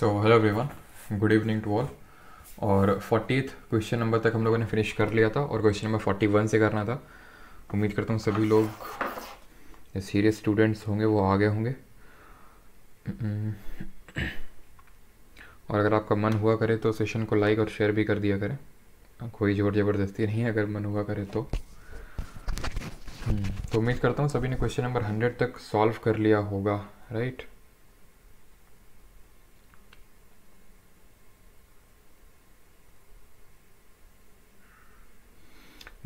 So hello everyone good evening to all और fortieth question number तक हम लोगों ने फिनिश कर लिया था और क्वेश्चन नंबर फोर्टी वन से करना था उम्मीद करता हूँ सभी लोग सीरियस स्टूडेंट्स होंगे वो आगे होंगे और अगर आपका मन हुआ करे तो सेशन को लाइक और शेयर भी कर दिया करें कोई जोर ज़बरदस्ती नहीं है अगर मन हुआ करे तो हम्म, तो उम्मीद करता हूँ सभी ने क्वेश्चन नंबर हंड्रेड तक सॉल्व कर लिया होगा राइट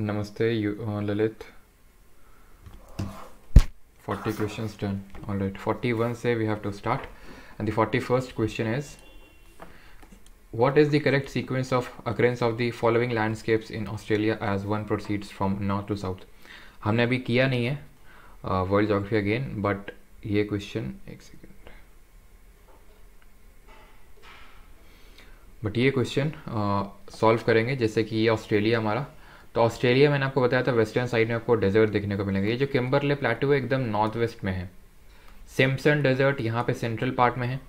नमस्ते Lalit forty question done all right forty one से we have to start and the forty first question is what is the correct sequence of occurrence of the following landscapes in Australia as one proceeds from north to south हमने अभी किया नहीं है world geography again but ये question एक second but ये question solve करेंगे जैसे कि ये ऑस्ट्रेलिया हमारा तो ऑस्ट्रेलिया मैंने आपको बताया था वेस्टर्न साइड में आपको डेजर्ट देखने को मिलेंगे ये जो किम्बरले प्लेटू है एकदम नॉर्थ वेस्ट में है सिम्पसन डेजर्ट यहाँ पे सेंट्रल पार्ट में है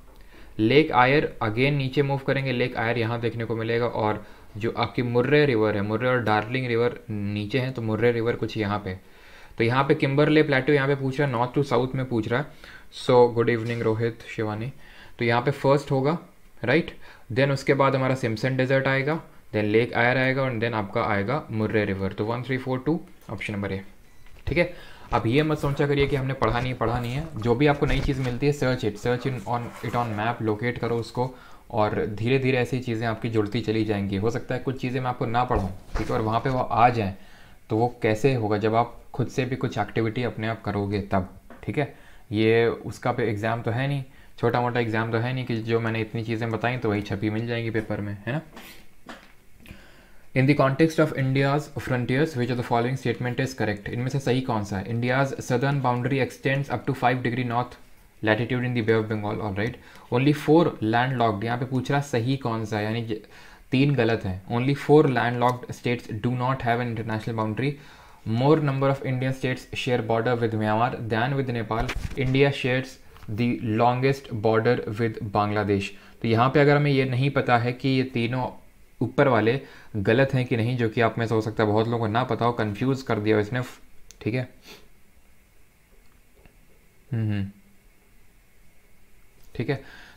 लेक आयर अगेन नीचे मूव करेंगे लेक आयर यहाँ देखने को मिलेगा और जो आपकी मुर्रे रिवर है मुर्रे और डार्लिंग रिवर नीचे हैं तो मुर्रे रिवर कुछ यहाँ पे तो यहाँ पे किम्बरले प्लेटू यहाँ पे पूछ रहा है नॉर्थ टू साउथ में पूछ रहा है so good evening Rohit Shivani तो यहाँ पे फर्स्ट होगा राइट right? देन उसके बाद हमारा सिम्सन डेजर्ट आएगा देन लेक आयर आएगा एंड देन आपका आएगा मुर्रे रिवर तो one three four two option number A ठीक है अब ये मत सोचा करिए कि हमने पढ़ा नहीं पढ़ा नहीं है जो भी आपको नई चीज़ मिलती है search it search in on it on map locate करो उसको और धीरे धीरे ऐसी चीज़ें आपकी जुड़ती चली जाएंगी हो सकता है कुछ चीज़ें मैं आपको ना पढ़ाऊँ ठीक है और वहाँ पर वो आ जाएँ तो वो कैसे होगा जब आप खुद से भी कुछ एक्टिविटी अपने आप करोगे तब ठीक है ये उसका पे एग्ज़ाम तो है नहीं छोटा मोटा एग्ज़ाम तो है नहीं कि जो मैंने इतनी चीज़ें बताई तो वही छपी मिल जाएंगी पेपर में है ना in the context of India's frontiers which of the following statement is correct इनमें से सही कौन सा है India's southern boundary extends up to five degree north latitude in the Bay of Bengal all right only four landlocked यहाँ पे पूछ रहा सही कौन सा है यानी तीन गलत है only four landlocked states do not have an international boundary more number of Indian states share border with Myanmar than with Nepal India shares the longest border with Bangladesh तो यहाँ पे अगर हमें ये नहीं पता है कि ये तीनों ऊपर वाले गलत हैं कि नहीं जो कि आप में से हो सकता है बहुत लोगों को ना पता हो कंफ्यूज कर दिया इसने ठीक है हम्म ठीक है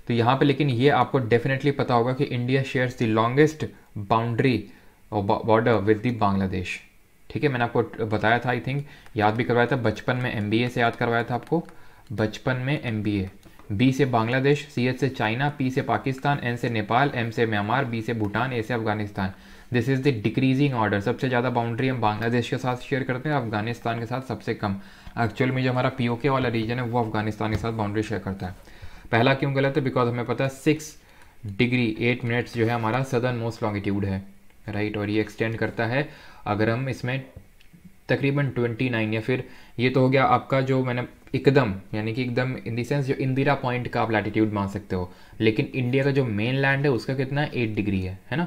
तो यहां पे लेकिन ये आपको डेफिनेटली पता होगा कि India shares the longest boundary border with the Bangladesh ठीक है मैंने आपको बताया था आई थिंक याद भी करवाया था बचपन में एम से याद करवाया था आपको बचपन में एम बी ए बी से बांग्लादेश सी एच से चाइना पी से पाकिस्तान एन से नेपाल एम से म्यांमार बी से भूटान ए से Afghanistan this is the decreasing order सबसे ज़्यादा बाउंड्री हम बांग्लादेश के साथ शेयर करते हैं अफगानिस्तान के साथ सबसे कम एक्चुअल में जो हमारा पी के वाला रीजन है वो अफगानिस्तान के साथ बाउंड्री शेयर करता है पहला क्यों गलत है बिकॉज हमें पता है सिक्स डिग्री एट मिनट्स जो है हमारा सदर्न मोस्ट लॉन्गिट्यूड है राइट और ये एक्सटेंड करता है अगर हम इसमें तकरीबन ट्वेंटी नाइन या फिर ये तो हो गया आपका जो मैंने एकदम यानी कि एकदम इन देंस सेंस जो इंदिरा पॉइंट का आप लैटिट्यूड मान सकते हो लेकिन इंडिया का जो मेन लैंड है उसका कितना है एट डिग्री है है ना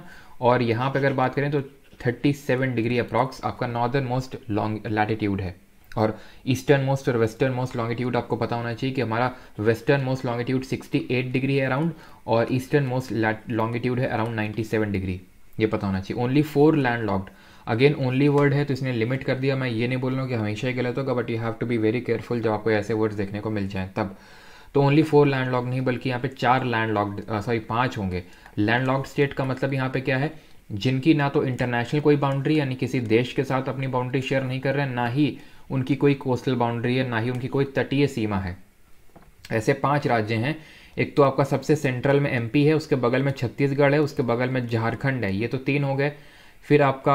और यहाँ पे अगर बात करें तो 37 डिग्री अप्रॉक्स आपका नॉर्दर्न मोस्ट लॉन्ग लैटिट्यूड है और ईस्टर्न मोस्ट और वेस्टर्न मोस्ट लॉन्गिट्यूड आपको पता होना चाहिए कि हमारा वेस्टर्न मोस्ट लॉन्गिट्यूड 68 डिग्री है अराउंड और ईस्टर्न मोस्ट लॉन्गिट्यूड है अराउंड 97 डिग्री ये पता होना चाहिए only four landlocked again only word है तो इसने लिमिट कर दिया मैं ये नहीं बोल रहा हूँ कि हमेशा ही गलत होगा but you have to be very careful जब आपको ऐसे वर्ड्स देखने को मिल जाए तब तो ओनली फोर लैंड लॉक नहीं बल्कि यहाँ पे चार लैंड लॉक्ड सॉरी पाँच होंगे लैंड लॉक्ड स्टेट का मतलब यहाँ पे क्या है जिनकी ना तो इंटरनेशनल कोई बाउंड्री यानी किसी देश के साथ अपनी बाउंड्री शेयर नहीं कर रहे हैं ना ही उनकी कोई कोस्टल बाउंड्री है ना ही उनकी कोई तटीय सीमा है ऐसे पाँच राज्य हैं एक तो आपका सबसे सेंट्रल में एमपी है उसके बगल में छत्तीसगढ़ है उसके बगल में झारखंड है ये तो तीन हो गए फिर आपका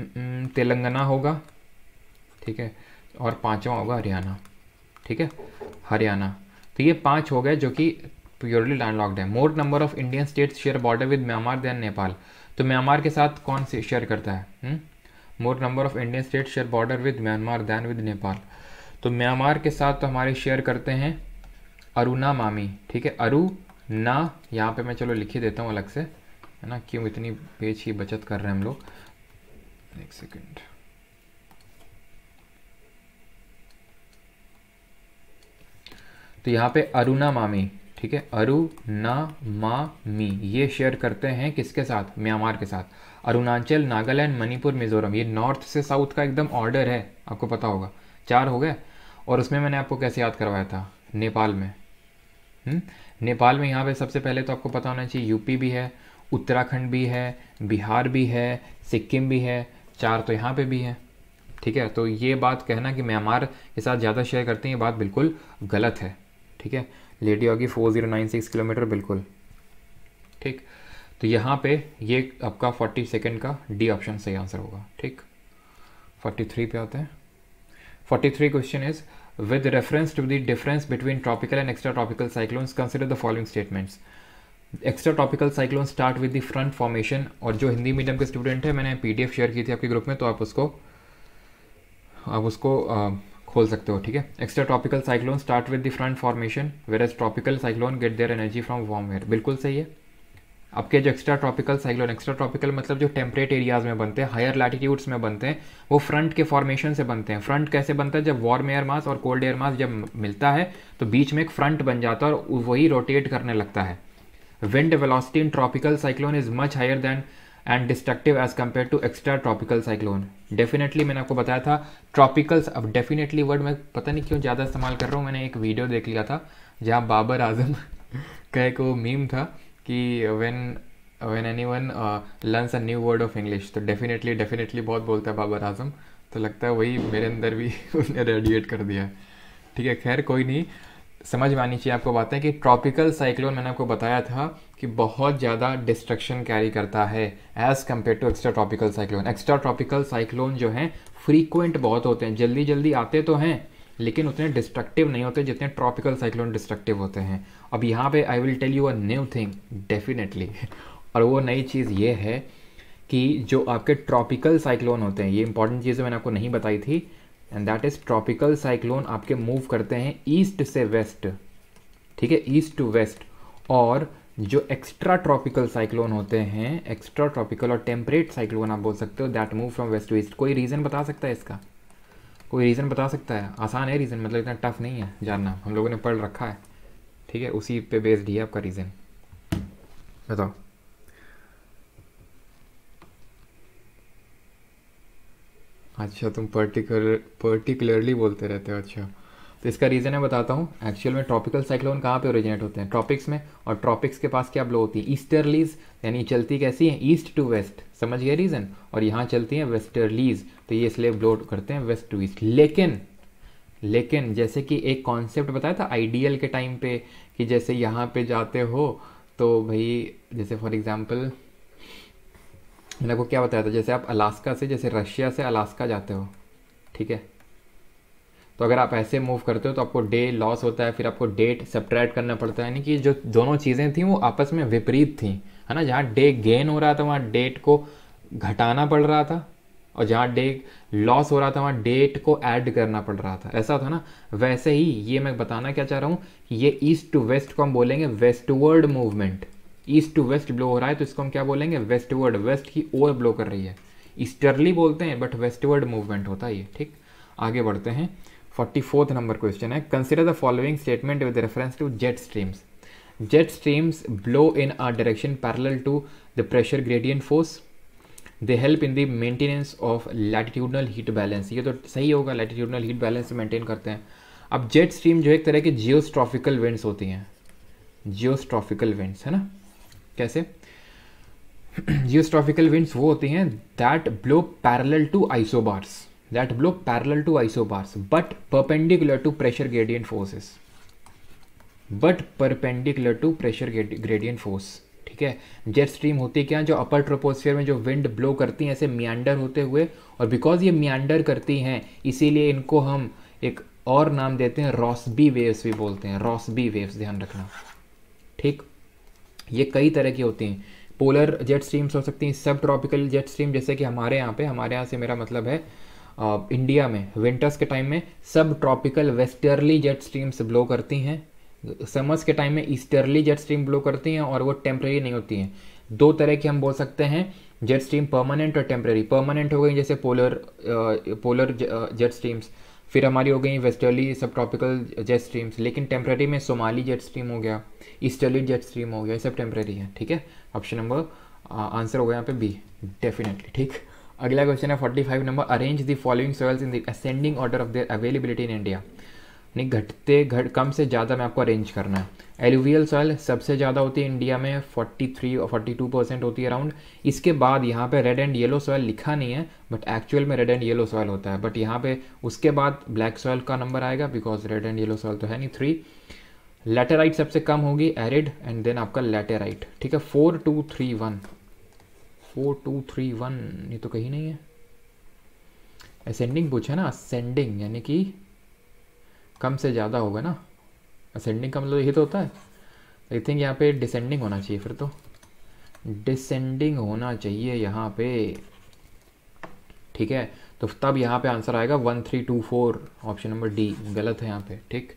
हम्म, तेलंगाना होगा ठीक है और पांचवा होगा हरियाणा ठीक है हरियाणा तो ये पांच हो गए जो कि प्योरली लैंडलॉक्ड है more number of Indian states share border with Myanmar than Nepal तो म्यांमार के साथ कौन से शेयर करता है more number of Indian state share border with Myanmar than with Nepal तो म्यांमार के साथ तो हमारे शेयर करते हैं अरुणा मामी ठीक है अरु ना यहाँ पे मैं चलो लिखी देता हूँ अलग से है ना क्यों इतनी पेज की बचत कर रहे हैं हम लोग एक सेकेंड तो यहाँ पे अरुणा मामी ठीक है अरुणा मामी ये शेयर करते हैं किसके साथ म्यांमार के साथ अरुणाचल नागालैंड मणिपुर मिजोरम ये नॉर्थ से साउथ का एकदम ऑर्डर है आपको पता होगा चार हो गए और उसमें मैंने आपको कैसे याद करवाया था नेपाल में हुँ? हम्म? नेपाल में यहाँ पे सबसे पहले तो आपको पता होना चाहिए यूपी भी है उत्तराखंड भी है बिहार भी है सिक्किम भी है चार तो यहाँ पे भी है ठीक है तो ये बात कहना कि म्यांमार के साथ ज़्यादा शेयर करते हैं ये बात बिल्कुल गलत है ठीक है लेडी होगी four zero nine six kilometre बिल्कुल ठीक तो यहाँ पे ये आपका फोर्टी सेकेंड का डी ऑप्शन सही आंसर होगा ठीक फोर्टी थ्री पे आते हैं forty three question is with reference to the difference between tropical and extra tropical cyclones consider the following statements extra tropical cyclone start with the front formation और जो Hindi medium के student है मैंने PDF share की थी आपके group में तो आप उसको आप उसको आ, खोल सकते हो ठीक है extra tropical cyclone start with the front formation whereas tropical cyclone get their energy from warm air बिल्कुल सही है आपके जो extra tropical cyclone extra tropical मतलब जो टेम्परेट एरियाज में बनते हैं हायर लैटिट्यूड्स में बनते हैं वो फ्रंट के फॉर्मेशन से बनते हैं फ्रंट कैसे बनता है जब वार्म एयर मास और कोल्ड एयर मास जब मिलता है तो बीच में एक फ्रंट बन जाता है और वही रोटेट करने लगता है wind velocity in tropical cyclone is much higher than and destructive as compare to extra tropical cyclone definitely मैंने आपको बताया था ट्रॉपिकल्स अब डेफिनेटली वर्ड मैं पता नहीं क्यों ज़्यादा इस्तेमाल कर रहा हूँ मैंने एक वीडियो देख लिया था जहाँ बाबर आजम का एक वो मीम था कि when when any one learns a new word of English तो डेफिनेटली डेफिनेटली बहुत बोलता है बाबर आजम तो लगता है वही मेरे अंदर भी उसने रेडिएट कर दिया ठीक है खैर कोई नहीं समझ में आनी चाहिए आपको बातें कि ट्रॉपिकल साइक्लोन मैंने आपको बताया था कि बहुत ज़्यादा डिस्ट्रक्शन कैरी करता है as compare to extra tropical cyclone extra tropical cyclone जो हैं फ्रीक्वेंट बहुत होते हैं जल्दी जल्दी आते तो हैं लेकिन उतने डिस्ट्रक्टिव नहीं होते जितने ट्रॉपिकल साइक्लोन डिस्ट्रक्टिव होते हैं अब यहाँ पे I will tell you a new thing definitely और वो नई चीज़ ये है कि जो आपके ट्रॉपिकल साइक्लोन होते हैं ये इंपॉर्टेंट चीज़ें मैंने आपको नहीं बताई थी and that is tropical cyclone आपके मूव करते हैं ईस्ट से वेस्ट ठीक है ईस्ट टू वेस्ट और जो एक्स्ट्रा ट्रॉपिकल साइक्लोन होते हैं एक्स्ट्रा ट्रॉपिकल और टेम्परेट साइक्लोन आप बोल सकते हो that move from west to east कोई रीज़न बता सकता है इसका कोई रीज़न बता सकता है आसान है रीज़न मतलब इतना टफ नहीं है जानना हम लोगों ने पढ़ रखा है ठीक है उसी पे बेस्ड ही है आपका रीज़न बताओ अच्छा तुम पर्टिकुलर पर्टिकुलरली बोलते रहते हो अच्छा तो इसका रीज़न है बताता हूँ एक्चुअल में ट्रॉपिकल साइक्लोन कहाँ पे ओरिजिनेट होते हैं ट्रॉपिक्स में और ट्रॉपिक्स के पास क्या ब्लो होती है ईस्टरलीज यानी चलती कैसी है ईस्ट टू वेस्ट समझ गए रीज़न और यहाँ चलती है वेस्टरलीज तो ये इसलिए ब्लो करते हैं वेस्ट टू ईस्ट लेकिन लेकिन जैसे कि एक कॉन्सेप्ट बताया था आइडियल के टाइम पे कि जैसे यहाँ पे जाते हो तो भाई जैसे फॉर एग्ज़ाम्पल मैंने आपको क्या बताया था जैसे आप अलास्का से जैसे रशिया से अलास्का जाते हो ठीक है तो अगर आप ऐसे मूव करते हो तो आपको डे लॉस होता है फिर आपको डेट सब्ट्रैक्ट करना पड़ता है यानी कि जो दोनों चीज़ें थी वो आपस में विपरीत थी है ना जहाँ डे गेन हो रहा था वहाँ डेट को घटाना पड़ रहा था और जहाँ डे लॉस हो रहा था वहाँ डेट को ऐड करना पड़ रहा था ऐसा था ना वैसे ही ये मैं बताना क्या चाह रहा हूँ ये ईस्ट टू वेस्ट को हम बोलेंगे westward movement east to west blow हो रहा है तो इसको हम क्या बोलेंगे वेस्टवर्ड वेस्ट की ओर ब्लो कर रही है ईस्टर्ली बोलते हैं बट वेस्टवर्ड मूवमेंट होता है ये ठीक आगे बढ़ते हैं फोर्टी फोर्थ नंबर क्वेश्चन है consider the following statement with reference to jet streams jet streams blow in are direction parallel to the pressure gradient force they help in the maintenance of latitudinal heat balance ये तो सही होगा latitudinal heat balance maintain करते हैं अब jet stream जो एक तरह के जियोस्ट्रॉफिकल विंड्स होती हैं जियोस्ट्रॉफिकल विंड्स है ना कैसे जियोस्ट्रॉफिकल विंड्स वो होती हैं that blow parallel to isobars that blow parallel to isobars but perpendicular to pressure gradient forces but perpendicular to pressure gradient force ठीक है जेट स्ट्रीम होती क्या जो अपर ट्रोपोस्फियर में जो विंड ब्लो करती हैं ऐसे मियांडर होते हुए और बिकॉज ये मियांडर करती हैं इसीलिए इनको हम एक और नाम देते हैं रॉसबी वेव्स भी बोलते हैं रॉसबी वेव्स ध्यान रखना ठीक ये कई तरह के होते हैं पोलर जेट स्ट्रीम्स हो सकती हैं सब ट्रॉपिकल जेट स्ट्रीम जैसे कि हमारे यहाँ पे हमारे यहाँ से मेरा मतलब है आ, इंडिया में विंटर्स के टाइम में सब tropical westerly jet streams blow करती हैं समर्स के टाइम में ईस्टर्ली जेट स्ट्रीम ब्लो करती हैं और वो टेम्प्रेरी नहीं होती हैं दो तरह की हम बोल सकते हैं जेट स्ट्रीम परमानेंट और टेम्प्रेरी परमानेंट हो गई जैसे पोलर आ, पोलर जेट स्ट्रीम्स फिर हमारी हो गई westerly sub tropical jet streams लेकिन टेम्प्रेरी में सोमाली जेट स्ट्रीम हो गया ईस्टर्ली जेट स्ट्रीम हो गया ये सब टेम्प्रेरी है ठीक है ऑप्शन नंबर आंसर हो गया यहाँ पे बी डेफिनेटली ठीक अगला क्वेश्चन है forty five number arrange the following soils in the ascending order of the availability in India यानी घटते घट कम से ज़्यादा में आपको अरेंज करना है एलुवियल सॉइल सबसे ज़्यादा होती है इंडिया में 43 और 42 परसेंट होती है अराउंड इसके बाद यहाँ पे रेड एंड येलो सॉइल लिखा नहीं है बट एक्चुअल में रेड एंड येलो सॉइल होता है बट यहाँ पे उसके बाद ब्लैक सॉइल का नंबर आएगा because red and yellow soil तो है नहीं थ्री लेटेराइट सबसे कम होगी एरिड एंड देन आपका लेटेराइट ठीक है four two three one four two three one ये तो कहीं नहीं है असेंडिंग पूछा ना असेंडिंग यानी कि कम से ज़्यादा होगा ना असेंडिंग का मतलब यही तो होता है आई थिंक यहाँ पे डिसेंडिंग होना चाहिए फिर तो डिसेंडिंग होना चाहिए यहाँ पे ठीक है तो तब यहाँ पे आंसर आएगा one three two four option number D गलत है यहाँ पे ठीक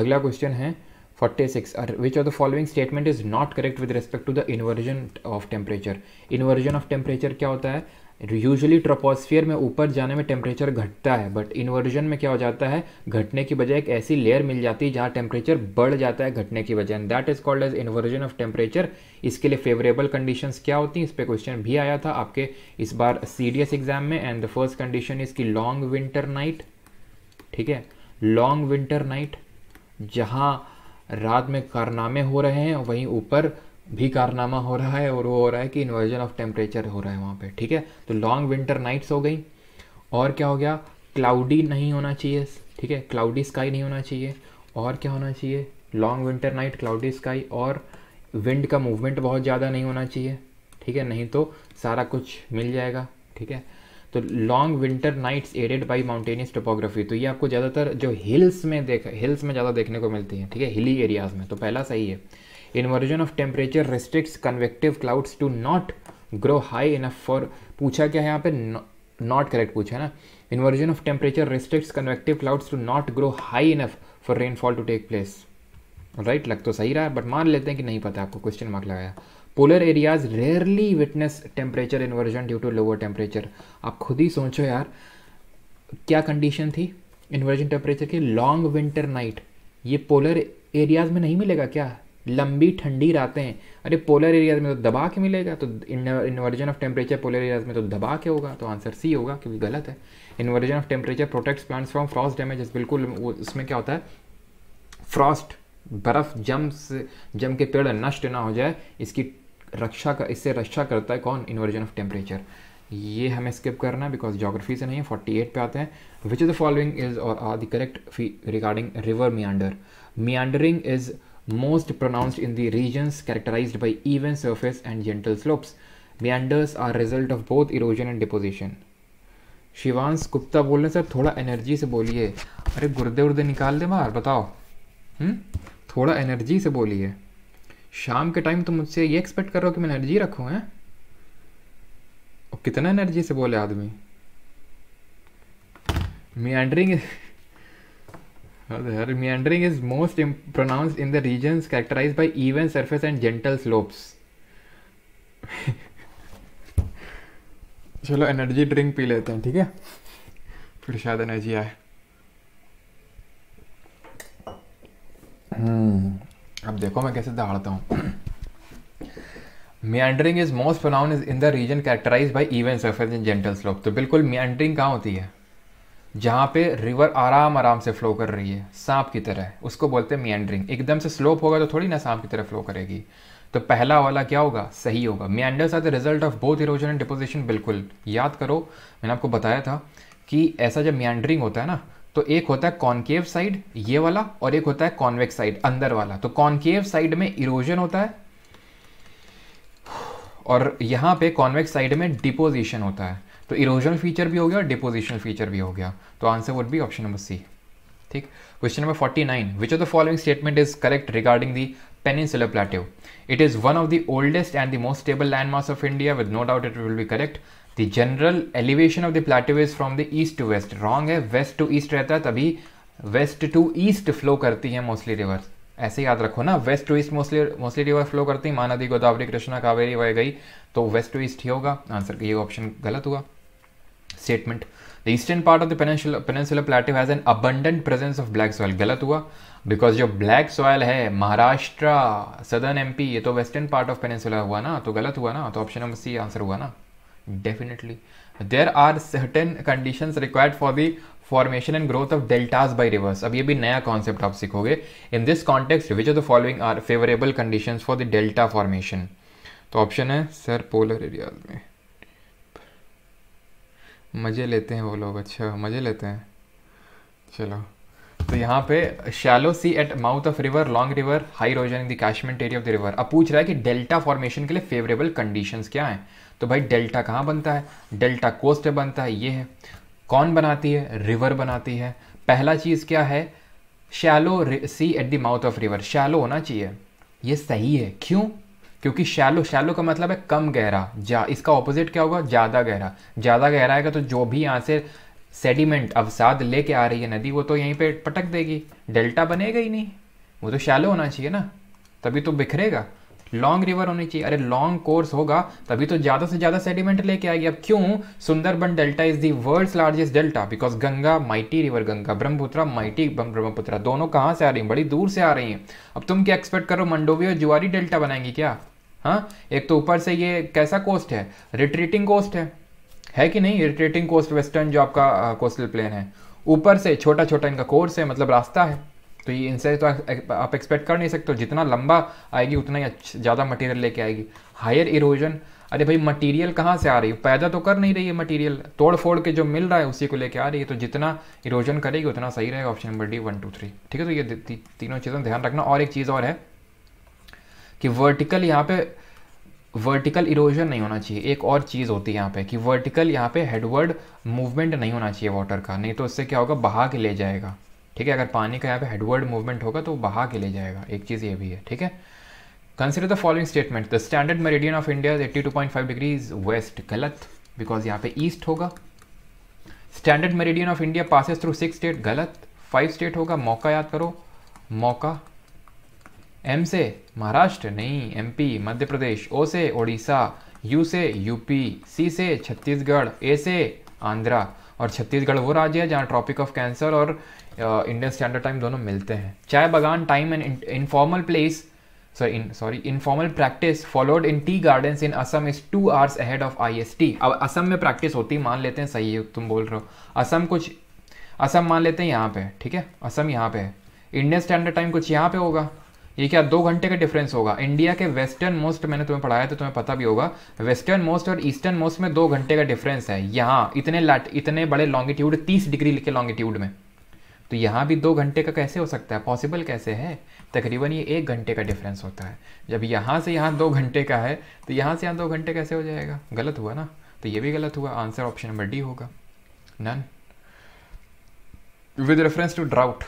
अगला क्वेश्चन है forty six which of the following statement is not correct with respect to the inversion of temperature inversion of temperature क्या होता है यूजली ट्रोपोस्फियर में ऊपर जाने में टेम्परेचर घटता है बट इन्वर्जन में क्या हो जाता है घटने की बजाय एक ऐसी लेयर मिल जाती है जहाँ टेम्परेचर बढ़ जाता है घटने की वजह that is called as inversion of temperature इसके लिए फेवरेबल कंडीशन क्या होती हैं इस पर क्वेश्चन भी आया था आपके इस बार सी एग्जाम में and the first condition is की लॉन्ग विंटर नाइट ठीक है लॉन्ग विंटर नाइट जहाँ रात में कारनामे हो रहे हैं वहीं ऊपर भी कारनामा हो रहा है और वो हो रहा है कि इन्वर्जन ऑफ टेम्परेचर हो रहा है वहाँ पे ठीक है तो लॉन्ग विंटर नाइट्स हो गई और क्या हो गया क्लाउडी नहीं होना चाहिए ठीक है क्लाउडी स्काई नहीं होना चाहिए और क्या होना चाहिए long winter night cloudy sky और विंड का मूवमेंट बहुत ज़्यादा नहीं होना चाहिए ठीक है नहीं तो सारा कुछ मिल जाएगा ठीक है तो long winter nights aided by mountainous topography तो ये आपको ज़्यादातर जो हिल्स में देख हिल्स में ज़्यादा देखने को मिलती है ठीक है हिली एरियाज़ में तो पहला सही है inversion of temperature restrict convective clouds to not grow high enough for पूछा क्या है यहाँ पे नॉट करेक्ट पूछा है ना inversion of temperature restrict convective clouds to not grow high enough for rainfall to take place right लग तो सही रहा है बट मान लेते हैं कि नहीं पता आपको क्वेश्चन मार्क लगाया polar areas rarely witness temperature inversion due to lower temperature आप खुद ही सोचो यार क्या कंडीशन थी इन्वर्जन टेम्परेचर के लॉन्ग विंटर नाइट ये पोलर एरियाज में नहीं मिलेगा क्या लंबी ठंडी रातें अरे पोलर एरियाज में तो दबा के मिलेगा तो inversion of temperature polar areas में तो दबा के होगा तो आंसर सी होगा क्योंकि गलत है inversion of temperature protects plants from frost damage बिल्कुल उसमें क्या होता है फ्रॉस्ट बर्फ जम से जम के पेड़ नष्ट ना हो जाए इसकी रक्षा का इससे रक्षा करता है कौन इन्वर्जन ऑफ टेम्परेचर ये हमें स्किप करना है बिकॉज जोग्राफी से नहीं है फोर्टी एट पे आते हैं which is the following is or are the correct regarding river meander meandering is most pronounced in the regions characterized by even surface and gentle slopes. Meanders are result of both erosion and deposition. Shivansh Gupta बोल रहे sir थोड़ा energy से बोलिए अरे गुर्दे उर्दे निकाल दे बाहर बताओ हम्म थोड़ा एनर्जी से बोलिए शाम के टाइम तो मुझसे ये एक्सपेक्ट कर रहे हो कि मैं एनर्जी रखूँ हैं और कितना एनर्जी से बोले आदमी meandering Further, meandering is most pronounced in the regions characterized by even surface and gentle slopes. चलो एनर्जी ड्रिंक पी लेते हैं ठीक है फिर शायद एनर्जी आए अब देखो मैं कैसे दहाड़ता हूँ meandering is most pronounced in the region characterize by even surface and gentle slope तो बिल्कुल मियांडरिंग कहाँ होती है जहाँ पे रिवर आराम आराम से फ्लो कर रही है सांप की तरह उसको बोलते हैं मियंडरिंग एकदम से स्लोप होगा तो थोड़ी ना सांप की तरह फ्लो करेगी तो पहला वाला क्या होगा सही होगा meanders are the result of both erosion and deposition बिल्कुल याद करो मैंने आपको बताया था कि ऐसा जब मियंडरिंग होता है ना तो एक होता है कॉन्केव साइड ये वाला और एक होता है कॉन्वेक्स साइड अंदर वाला तो कॉन्केव साइड में इरोजन होता है और यहाँ पे कॉन्वेक्स साइड में डिपोजिशन होता है तो इरोजनल फीचर भी हो गया और डिपोजिशन फीचर भी हो गया तो answer would be option number C ठीक question number forty nine which of the following statement is correct regarding the peninsular plateau it is one of the oldest and the most stable land marks of India with no doubt it will be correct the general elevation of the plateau is from the east to west wrong है west to east रहता है तभी waste to east flow करती है mostly reverse ऐसे याद रखो ना west to east mostly mostly river flow करती है महानदी गोदावरी कृष्णा कावेरी वह गई तो वेस्ट टू ईस्ट ही होगा आंसर ये ऑप्शन गलत हुआ statement the eastern part of the peninsula, has an abundant presence of black soil गलत हुआ बिकॉज जो ब्लैक सॉयल है महाराष्ट्र सदर्न एम ये तो वेस्टर्न पार्ट ऑफ पेनिसुला हुआ ना तो गलत हुआ ना तो ऑप्शन नंबर सी आंसर हुआ ना definitely there are certain condition required for the formation and growth of deltas by rivers अब ये भी नया कॉन्सेप्ट आप सीखोगे in this context which are the following are favourable condition for the delta formation तो option है sir polar areas में मज़े लेते हैं वो लोग अच्छा मज़े लेते हैं चलो तो यहाँ पे shallow sea at mouth of river long river high erosion in the catchment area of the river अब पूछ रहा है कि डेल्टा फॉर्मेशन के लिए फेवरेबल कंडीशन क्या हैं तो भाई डेल्टा कहाँ बनता है डेल्टा कोस्ट बनता है ये है कौन बनाती है रिवर बनाती है पहला चीज़ क्या है shallow sea at the mouth of river shallow होना चाहिए ये सही है क्यों क्योंकि शैलो शैलो का मतलब है कम गहरा जा इसका ऑपोजिट क्या होगा ज़्यादा गहरा ज़्यादा गहरा आएगा तो जो भी यहाँ से सेडिमेंट अवसाद लेके आ रही है नदी वो तो यहीं पे पटक देगी डेल्टा बनेगा ही नहीं वो तो शैलो होना चाहिए ना तभी तो बिखरेगा लॉन्ग रिवर होनी चाहिए अरे लॉन्ग कोर्स होगा तभी तो ज़्यादा से ज़्यादा सेडिमेंट लेके आएगी अब क्यों Sundarban delta is the world's largest delta because Ganga mighty river Ganga Brahmaputra mighty Brahmaputra दोनों कहाँ से आ रही हैं बड़ी दूर से आ रही हैं अब तुम क्या एक्सपेक्ट करो मंडोवी और जुआरी डेल्टा बनाएंगी क्या हाँ एक तो ऊपर से ये कैसा कोस्ट है रिट्रीटिंग कोस्ट है है कि नहीं रिट्रीटिंग कोस्ट वेस्टर्न जो आपका कोस्टल प्लेन है ऊपर से छोटा छोटा इनका कोर्स है मतलब रास्ता है तो ये इनसे तो आप एक्सपेक्ट कर नहीं सकते जितना लंबा आएगी उतना ही ज़्यादा मटेरियल लेके आएगी हायर इरोजन अरे भाई मटेरियल कहाँ से आ रही है पैदा तो कर नहीं रही है मटेरियल तोड़ फोड़ के जो मिल रहा है उसी को लेके आ रही है तो जितना इरोजन करेगी उतना सही रहेगा option number D one two three ठीक है तो ये ती, तीनों चीज़ों ध्यान रखना और एक चीज़ और है कि वर्टिकल यहाँ पे वर्टिकल इरोजन नहीं होना चाहिए एक और चीज़ होती है यहाँ पे कि वर्टिकल यहाँ पे हेडवर्ड मूवमेंट नहीं होना चाहिए वाटर का नहीं तो उससे क्या होगा बहा के ले जाएगा ठीक है अगर पानी का यहाँ पे हेडवर्ड मूवमेंट होगा तो बहा के ले जाएगा एक चीज़ ये भी है ठीक है consider the following statement the standard meridian of India eighty two point five degrees west गलत बिकॉज यहाँ पे ईस्ट होगा standard meridian of India passes through six state गलत फाइव स्टेट होगा मौका याद करो मौका एम से महाराष्ट्र नहीं एमपी मध्य प्रदेश ओ से ओडिशा यू से यूपी सी से छत्तीसगढ़ ए से आंध्रा और छत्तीसगढ़ वो राज्य है जहाँ ट्रॉपिक ऑफ कैंसर और इंडियन स्टैंडर्ड टाइम दोनों मिलते हैं चाय बागान time and informal place sorry in sorry informal practice followed in tea gardens in Assam is two hours ahead of T अब असम में प्रैक्टिस होती मान लेते हैं सही है तुम बोल रहे हो असम कुछ असम मान लेते हैं यहाँ पे ठीक है असम यहाँ पे है इंडियन स्टैंडर्ड टाइम कुछ यहाँ पे होगा ये क्या दो घंटे का डिफरेंस होगा इंडिया के वेस्टर्न मोस्ट मैंने तुम्हें पढ़ाया तो तुम्हें पता भी होगा वेस्टर्न मोस्ट और ईस्टर्न मोस्ट में दो घंटे का डिफरेंस है यहाँ इतने लाट इतने बड़े लॉन्गिट्यूड तीस डिग्री के लॉन्गिट्यूड में तो यहाँ भी दो घंटे का कैसे हो सकता है पॉसिबल कैसे है तकरीबन ये एक घंटे का डिफरेंस होता है जब यहाँ से यहाँ दो घंटे का है तो यहाँ से यहाँ दो घंटे कैसे हो जाएगा गलत हुआ ना तो ये भी गलत हुआ आंसर ऑप्शन नंबर डी होगा none with reference to drought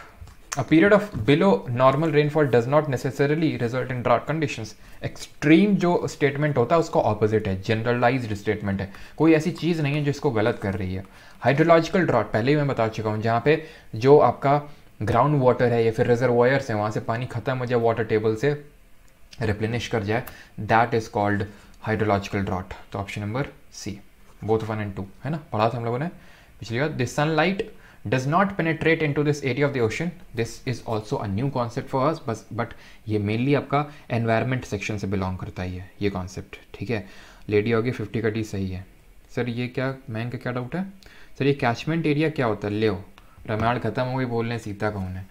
A period of below normal rainfall does not necessarily result in drought conditions. Extreme जो स्टेटमेंट होता है उसका ऑपोजिट है जनरलाइज्ड स्टेटमेंट है कोई ऐसी चीज़ नहीं है जिसको गलत कर रही है हाइड्रोलॉजिकल ड्रॉट पहले ही मैं बता चुका हूँ जहाँ पे जो आपका ग्राउंड वाटर है या फिर रिजर्वायर्स है वहाँ से पानी खत्म हो जाए वाटर टेबल से रिप्लेनिश कर जाए that is called hydrological drought तो option number C both one and two है ना पढ़ा था हम लोगों ने पिछली बार this sunlight does not penetrate into this area of the ocean this is also a new concept for us बस बट ये मेनली आपका एनवायरमेंट सेक्शन से बिलोंग करता ही है ये कॉन्सेप्ट ठीक है लेडी होगी फिफ्टी का डी सही है सर ये क्या मैं क्या डाउट है सर ये कैचमेंट एरिया क्या होता है ले रामायण खत्म हो गई बोल रहे सीता का उन्हें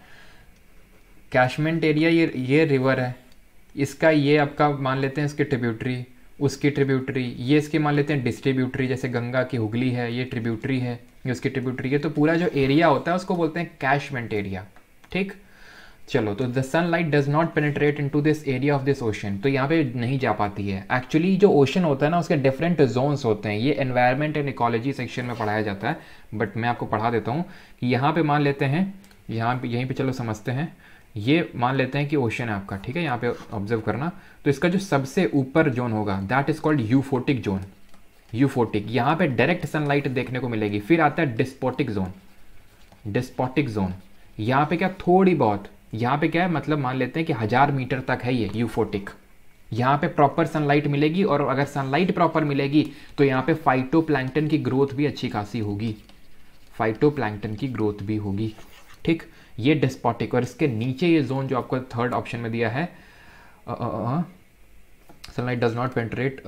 कैचमेंट एरिया ये ये रिवर है इसका ये आपका मान लेते हैं इसकी ट्रिब्यूटरी उसकी ट्रिब्यूटरी ये इसकी मान लेते हैं डिस्ट्रीब्यूटरी जैसे गंगा की हुगली है ये ट्रिब्यूटरी है ये उसकी ट्रिब्यूटरी है तो पूरा जो एरिया होता है उसको बोलते हैं कैशमेंट एरिया ठीक चलो तो the sunlight does not penetrate into this area of this ocean तो यहाँ पे नहीं जा पाती है एक्चुअली जो ओशन होता है ना उसके डिफरेंट जोन्स होते हैं ये एनवायरमेंट एंड इकोलॉजी सेक्शन में पढ़ाया जाता है बट मैं आपको पढ़ा देता हूँ कि यहाँ पे मान लेते हैं यहाँ पे यहीं पे चलो समझते हैं ये मान लेते हैं कि ओशन है आपका ठीक है यहाँ पे ऑब्जर्व करना तो इसका जो सबसे ऊपर जोन होगा that is called euphotic zone euphotic यहां पे डायरेक्ट सनलाइट देखने को मिलेगी फिर आता है डिस्पोटिक जोन डिस्पोटिक जोन यहां पे क्या थोड़ी बहुत यहां पे क्या है मतलब मान लेते हैं कि हज़ार मीटर तक है ये यूफोटिक यहां पे प्रॉपर सनलाइट मिलेगी और अगर सनलाइट प्रॉपर मिलेगी तो यहां पे फाइटो की ग्रोथ भी अच्छी खासी होगी फाइटो की ग्रोथ भी होगी ठीक ये डिस्पोटिक और इसके नीचे ये जोन जो आपको थर्ड ऑप्शन में दिया है सनलाइट डज नॉट पेंट्रेट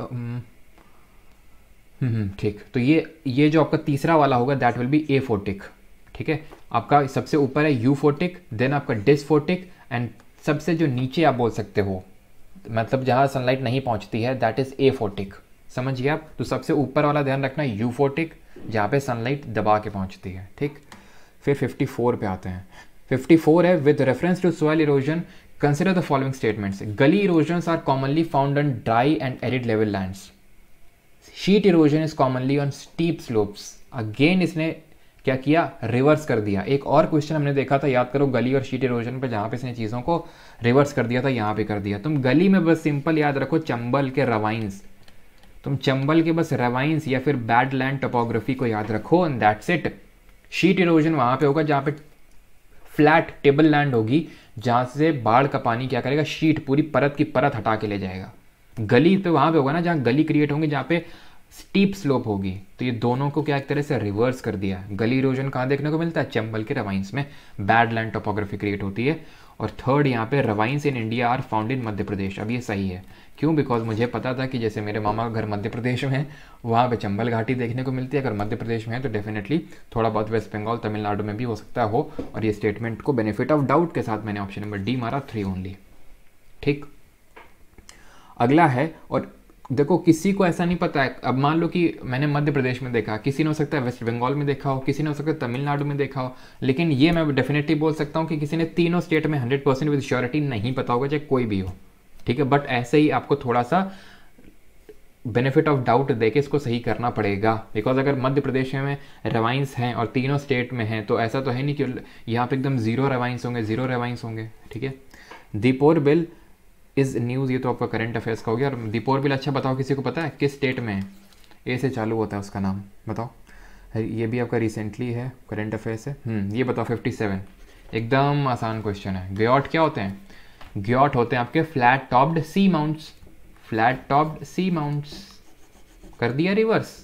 हम्म, ठीक तो ये ये जो आपका तीसरा वाला होगा that will be aphotic ठीक है आपका सबसे ऊपर है यू फोटिक देन आपका डिसफोटिक एंड सबसे जो नीचे आप बोल सकते हो मतलब जहां सनलाइट नहीं पहुंचती है दैट इज़ ए फोटिक समझिए आप तो सबसे ऊपर वाला ध्यान रखना यू फोटिक जहाँ पे सनलाइट दबा के पहुंचती है ठीक फिर 54 पे आते हैं 54 है with reference to soil erosion consider the following statements gully erosion are commonly found on dry and arid level lands sheet erosion is commonly on steep slopes again इसने क्या किया रिवर्स कर दिया एक और क्वेश्चन हमने देखा था याद करो गली और शीट इरोजन पर जहाँ पे इसने चीज़ों को रिवर्स कर दिया था यहाँ पे कर दिया तुम गली में बस सिंपल याद रखो चंबल के रवाइंस तुम चंबल के बस रवाइंस या फिर बैड लैंड टोपोग्राफी को याद रखो and that's it sheet erosion वहाँ पे होगा जहाँ पे फ्लैट टेबल लैंड होगी जहाँ से बाढ़ का पानी क्या करेगा शीट पूरी परत की परत हटा के ले जाएगा गली तो वहां पे होगा ना जहाँ गली क्रिएट होंगी जहाँ पे स्टीप स्लोप होगी तो ये दोनों को क्या एक तरह से रिवर्स कर दिया गली इरोजन कहाँ देखने को मिलता है चंबल के रवाइंस में बैड लैंड टोपोग्राफी क्रिएट होती है और थर्ड यहाँ पे ravines in India are found in Madhya Pradesh अब ये सही है क्यों बिकॉज मुझे पता था कि जैसे मेरे मामा का घर मध्य प्रदेश में है वहाँ पे चंबल घाटी देखने को मिलती है अगर मध्य प्रदेश में है तो डेफिनेटली थोड़ा बहुत वेस्ट बंगाल तमिलनाडु में भी हो सकता हो और ये स्टेटमेंट को बेनिफिट ऑफ डाउट के साथ मैंने ऑप्शन नंबर डी मारा थ्री ओनली ठीक अगला है और देखो किसी को ऐसा नहीं पता है अब मान लो कि मैंने मध्य प्रदेश में देखा किसी ने हो सकता है वेस्ट बंगाल में देखा हो किसी ने हो सकता है तमिलनाडु में देखा हो लेकिन ये मैं डेफिनेटली बोल सकता हूँ कि किसी ने तीनों स्टेट में हंड्रेड परसेंट विद श्योरिटी नहीं पता होगा चाहे कोई भी हो ठीक है बट ऐसे ही आपको थोड़ा सा बेनिफिट ऑफ डाउट दे के इसको सही करना पड़ेगा बिकॉज अगर मध्य प्रदेश में रवाइंस हैं और तीनों स्टेट में हैं तो ऐसा तो है नहीं कि यहाँ पे एकदम जीरो रवाइंस होंगे जीरो रवाइंस होंगे ठीक है दीपोर बिल इज न्यूज़ ये तो आपका करंट अफेयर्स का हो गया और दीपोर बिल अच्छा बताओ किसी को पता है किस स्टेट में है ए से चालू होता है उसका नाम बताओ ये भी आपका रिसेंटली है करंट अफेयर्स है हम्म, ये बताओ फिफ्टी सेवन एकदम आसान क्वेश्चन है ग्योट क्या होते हैं ग्योट होते हैं आपके flat topped sea mounts flat topped sea mounts कर दिया रिवर्स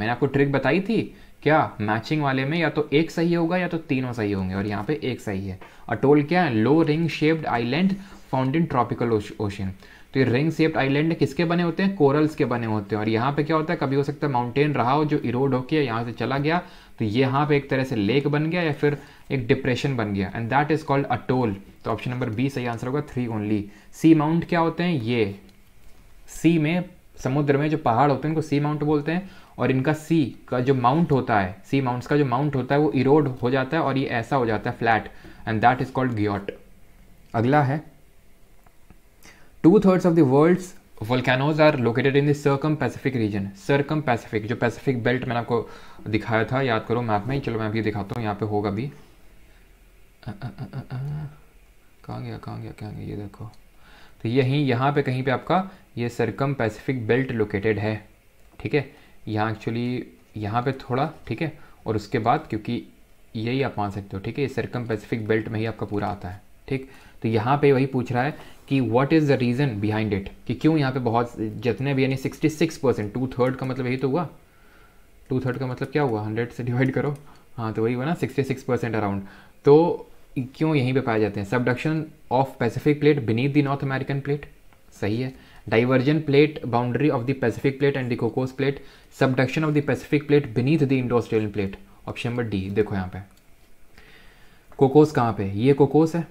मैंने आपको ट्रिक बताई थी क्या मैचिंग वाले में या तो एक सही होगा या तो तीनों सही होंगे और यहाँ पे एक सही है अटोल क्या है लो ring shaped island found in tropical ocean तो ये रिंग सेप्ड आइलैंड किसके बने होते हैं कोरल्स के बने होते हैं और यहाँ पे क्या होता है कभी हो सकता है माउंटेन रहा हो जो इरोड होके यहाँ से चला गया तो ये यहाँ पे एक तरह से लेक बन गया या फिर एक डिप्रेशन बन गया and that is called atoll तो ऑप्शन नंबर बी सही आंसर होगा थ्री ओनली सी माउंट क्या होते हैं ये सी में समुद्र में जो पहाड़ होते हैं उनको सी माउंट बोलते हैं और इनका सी का जो माउंट होता है सी माउंट का जो माउंट होता है वो इरोड हो जाता है और ये ऐसा हो जाता है flat and that is called guyot अगला है two thirds of the world's volcanoes are located in the circum Pacific region circum Pacific जो पैसिफिक बेल्ट मैंने आपको दिखाया था याद करो मैप में चलो मैं अभी दिखाता हूँ यहाँ पे होगा भी कहाँ गया कहाँ गया कहाँ गया ये देखो तो यहीं यहाँ पे कहीं पे आपका ये सरकम पैसिफिक बेल्ट लोकेटेड है ठीक है यहाँ एक्चुअली यहाँ पे थोड़ा ठीक है और उसके बाद क्योंकि यही आप मान सकते हो ठीक है ये सरकम पैसिफिक बेल्ट में ही आपका पूरा आता है ठीक तो यहाँ पे वही पूछ रहा है कि what is the reason behind it कि क्यों यहाँ पे बहुत जितने भी यानी sixty six percent two third का मतलब यही तो हुआ टू थर्ड का मतलब क्या हुआ हंड्रेड से डिवाइड करो हाँ तो वही हुआ ना सिक्सटी सिक्स परसेंट अराउंड तो क्यों यहीं पे पाए जाते हैं subduction of Pacific plate beneath the North American plate सही है divergent plate boundary of the Pacific plate and the Cocos plate subduction of the Pacific plate beneath the Indo Australian plate option number D देखो यहाँ पे Cocos कहाँ पे ये Cocos है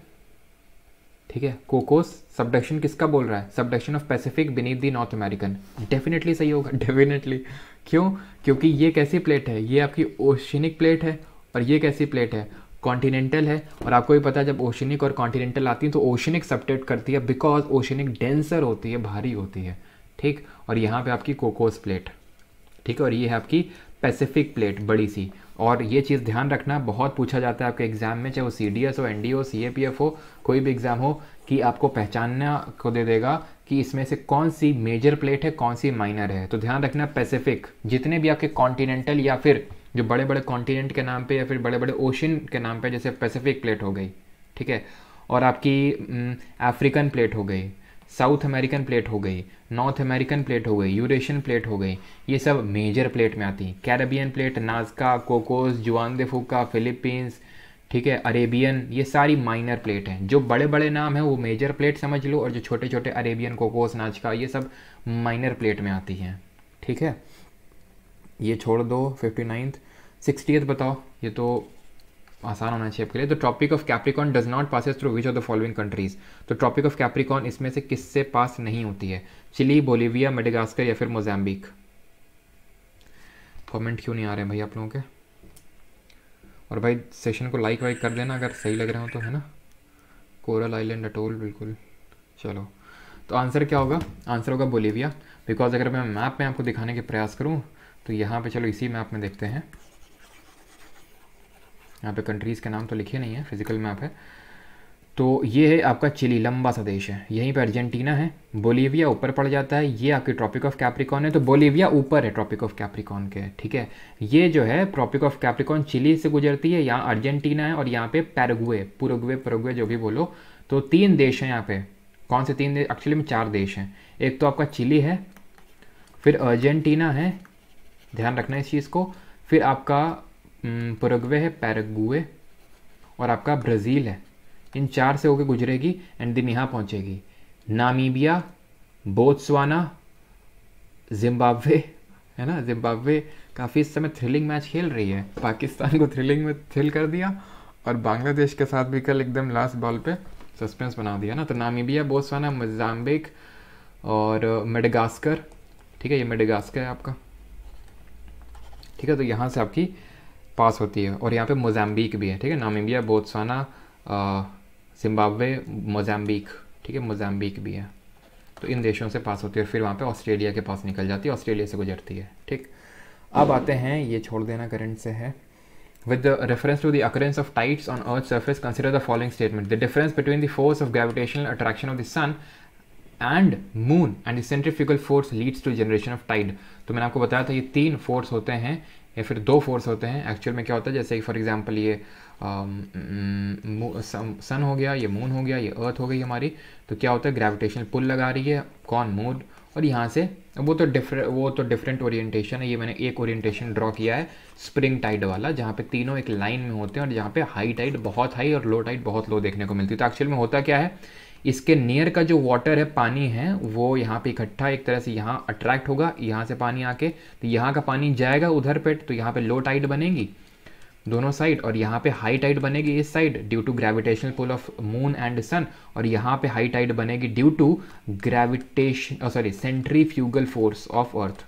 ठीक है कोकोस सबडक्शन किसका बोल रहा है subduction of Pacific beneath the North American definitely सही होगा डेफिनेटली क्यों क्योंकि ये कैसी प्लेट है ये आपकी ओशनिक प्लेट है और ये कैसी प्लेट है कॉन्टिनेंटल है और आपको भी पता है जब ओशनिक और कॉन्टिनेंटल आती है तो ओशनिक सब्टेट करती है बिकॉज ओशनिक डेंसर होती है भारी होती है ठीक और यहाँ पे आपकी कोकोस प्लेट ठीक है और ये है आपकी पैसिफिक प्लेट बड़ी सी और ये चीज़ ध्यान रखना बहुत पूछा जाता है आपके एग्ज़ाम में चाहे वो सी डी एस हो एन डी हो सी ए पी एफ हो कोई भी एग्ज़ाम हो कि आपको पहचानना को दे देगा कि इसमें से कौन सी मेजर प्लेट है कौन सी माइनर है तो ध्यान रखना पैसिफिक जितने भी आपके कॉन्टिनेंटल या फिर जो बड़े बड़े कॉन्टिनेंट के नाम पे या फिर बड़े बड़े ओशन के नाम पे जैसे पैसिफिक प्लेट हो गई ठीक है और आपकी अफ्रीकन हम्म, प्लेट हो गई साउथ अमेरिकन प्लेट हो गई नॉर्थ अमेरिकन प्लेट हो गई यूरेशियन प्लेट हो गई ये सब मेजर प्लेट में आती हैं कैरेबियन प्लेट नाजका कोकोस जुआन दे फूका फ़िलिपींस ठीक है अरेबियन ये सारी माइनर प्लेट हैं जो बड़े बड़े नाम हैं वो मेजर प्लेट समझ लो और जो छोटे छोटे अरेबियन कोकोस नाचका ये सब माइनर प्लेट में आती हैं ठीक है ये छोड़ दो फिफ्टी नाइन्थ सिक्सटीथ बताओ ये तो आसान होना चाहिए आपके लिए तो tropic of Capricorn does not passes through which of the following countries तो ट्रॉपिक ऑफ कैप्रिकॉन इसमें से किससे पास नहीं होती है चिली बोलीविया मेडिगास्कर या फिर मोजाम्बिक कमेंट क्यों नहीं आ रहे भाई आप लोगों के और भाई सेशन को लाइक वाइक कर देना अगर सही लग रहा हो तो है ना कोरल आइलैंड अटोल बिल्कुल चलो तो आंसर क्या होगा आंसर होगा बोलीविया बिकॉज अगर मैं मैप में आपको दिखाने के प्रयास करूँ तो यहाँ पे चलो इसी मैप में देखते हैं यहाँ पे कंट्रीज़ के नाम तो लिखे नहीं है फिजिकल मैप है तो ये है आपका चिली लंबा सा देश है यहीं पे अर्जेंटीना है बोलीविया ऊपर पड़ जाता है ये आपके ट्रॉपिक ऑफ कैप्रिकॉन है तो बोलीविया ऊपर है ट्रॉपिक ऑफ कैप्रिकॉन के ठीक है ये जो है ट्रॉपिक ऑफ कैप्रिकॉन चिली से गुजरती है यहाँ अर्जेंटीना है और यहाँ पे पैरगुए पुरगुए पुरगुए जो भी बोलो तो तीन देश हैं यहाँ पे कौन से तीन देश एक्चुअली में चार देश हैं एक तो आपका चिली है फिर अर्जेंटीना है ध्यान रखना इस चीज़ को फिर आपका हम्म, पुरगवे है पैरगुए और आपका ब्राज़ील है इन चार से होकर गुजरेगी एंड दिन यहाँ पहुँचेगी नामीबिया बोत्सवाना जिम्बाब्वे है ना जिम्बाब्वे काफ़ी इस समय थ्रिलिंग मैच खेल रही है पाकिस्तान को थ्रिलिंग में थ्रिल कर दिया और बांग्लादेश के साथ भी कल एकदम लास्ट बॉल पे सस्पेंस बना दिया ना तो नामीबिया बोत्सवाना मोजाम्बिक और मेडगास्कर ठीक है ये मेडगास्कर है आपका ठीक है तो यहाँ से आपकी पास होती है और यहाँ पे मोजाम्बिक भी है ठीक है नामिबिया बोत्सवाना जिम्बाब्वे मोजाम्बिक ठीक है मोजाम्बिक भी है तो इन देशों से पास होती है और फिर वहाँ पे ऑस्ट्रेलिया के पास निकल जाती है ऑस्ट्रेलिया से गुजरती है ठीक अब आते हैं ये छोड़ देना करंट से है with the reference to the occurrence of tides on earth surface consider the following statement the difference between the force of gravitation attraction of the sun and moon and centrifugal force leads to generation of tide तो मैंने आपको बताया था ये तीन force होते हैं या फिर दो फोर्स होते हैं एक्चुअल में क्या होता है जैसे कि फॉर एग्जांपल ये सन um, mm, mm, हो गया ये मून हो गया ये अर्थ हो गई हमारी तो क्या होता है ग्रेविटेशनल पुल लगा रही है कौन मून और यहाँ से वो तो डिफरेंट वो तो डिफरेंट ओरिएंटेशन है ये मैंने एक ओरिएंटेशन ड्रॉ किया है स्प्रिंग टाइड वाला जहाँ पे तीनों एक लाइन में होते हैं और जहाँ पे हाई टाइड बहुत हाई और लो टाइड बहुत लो देखने को मिलती है तो एक्चुअल में होता क्या है इसके नियर का जो वाटर है पानी है वो यहाँ पे इकट्ठा एक तरह से यहाँ अट्रैक्ट होगा यहाँ से पानी आके तो यहाँ का पानी जाएगा उधर पे तो यहाँ पे लो टाइड बनेगी दोनों साइड और यहाँ पे हाई टाइड बनेगी इस side due to gravitational pull of moon and sun और यहाँ पे हाई टाइड बनेगी due to gravitation sorry fugal force of earth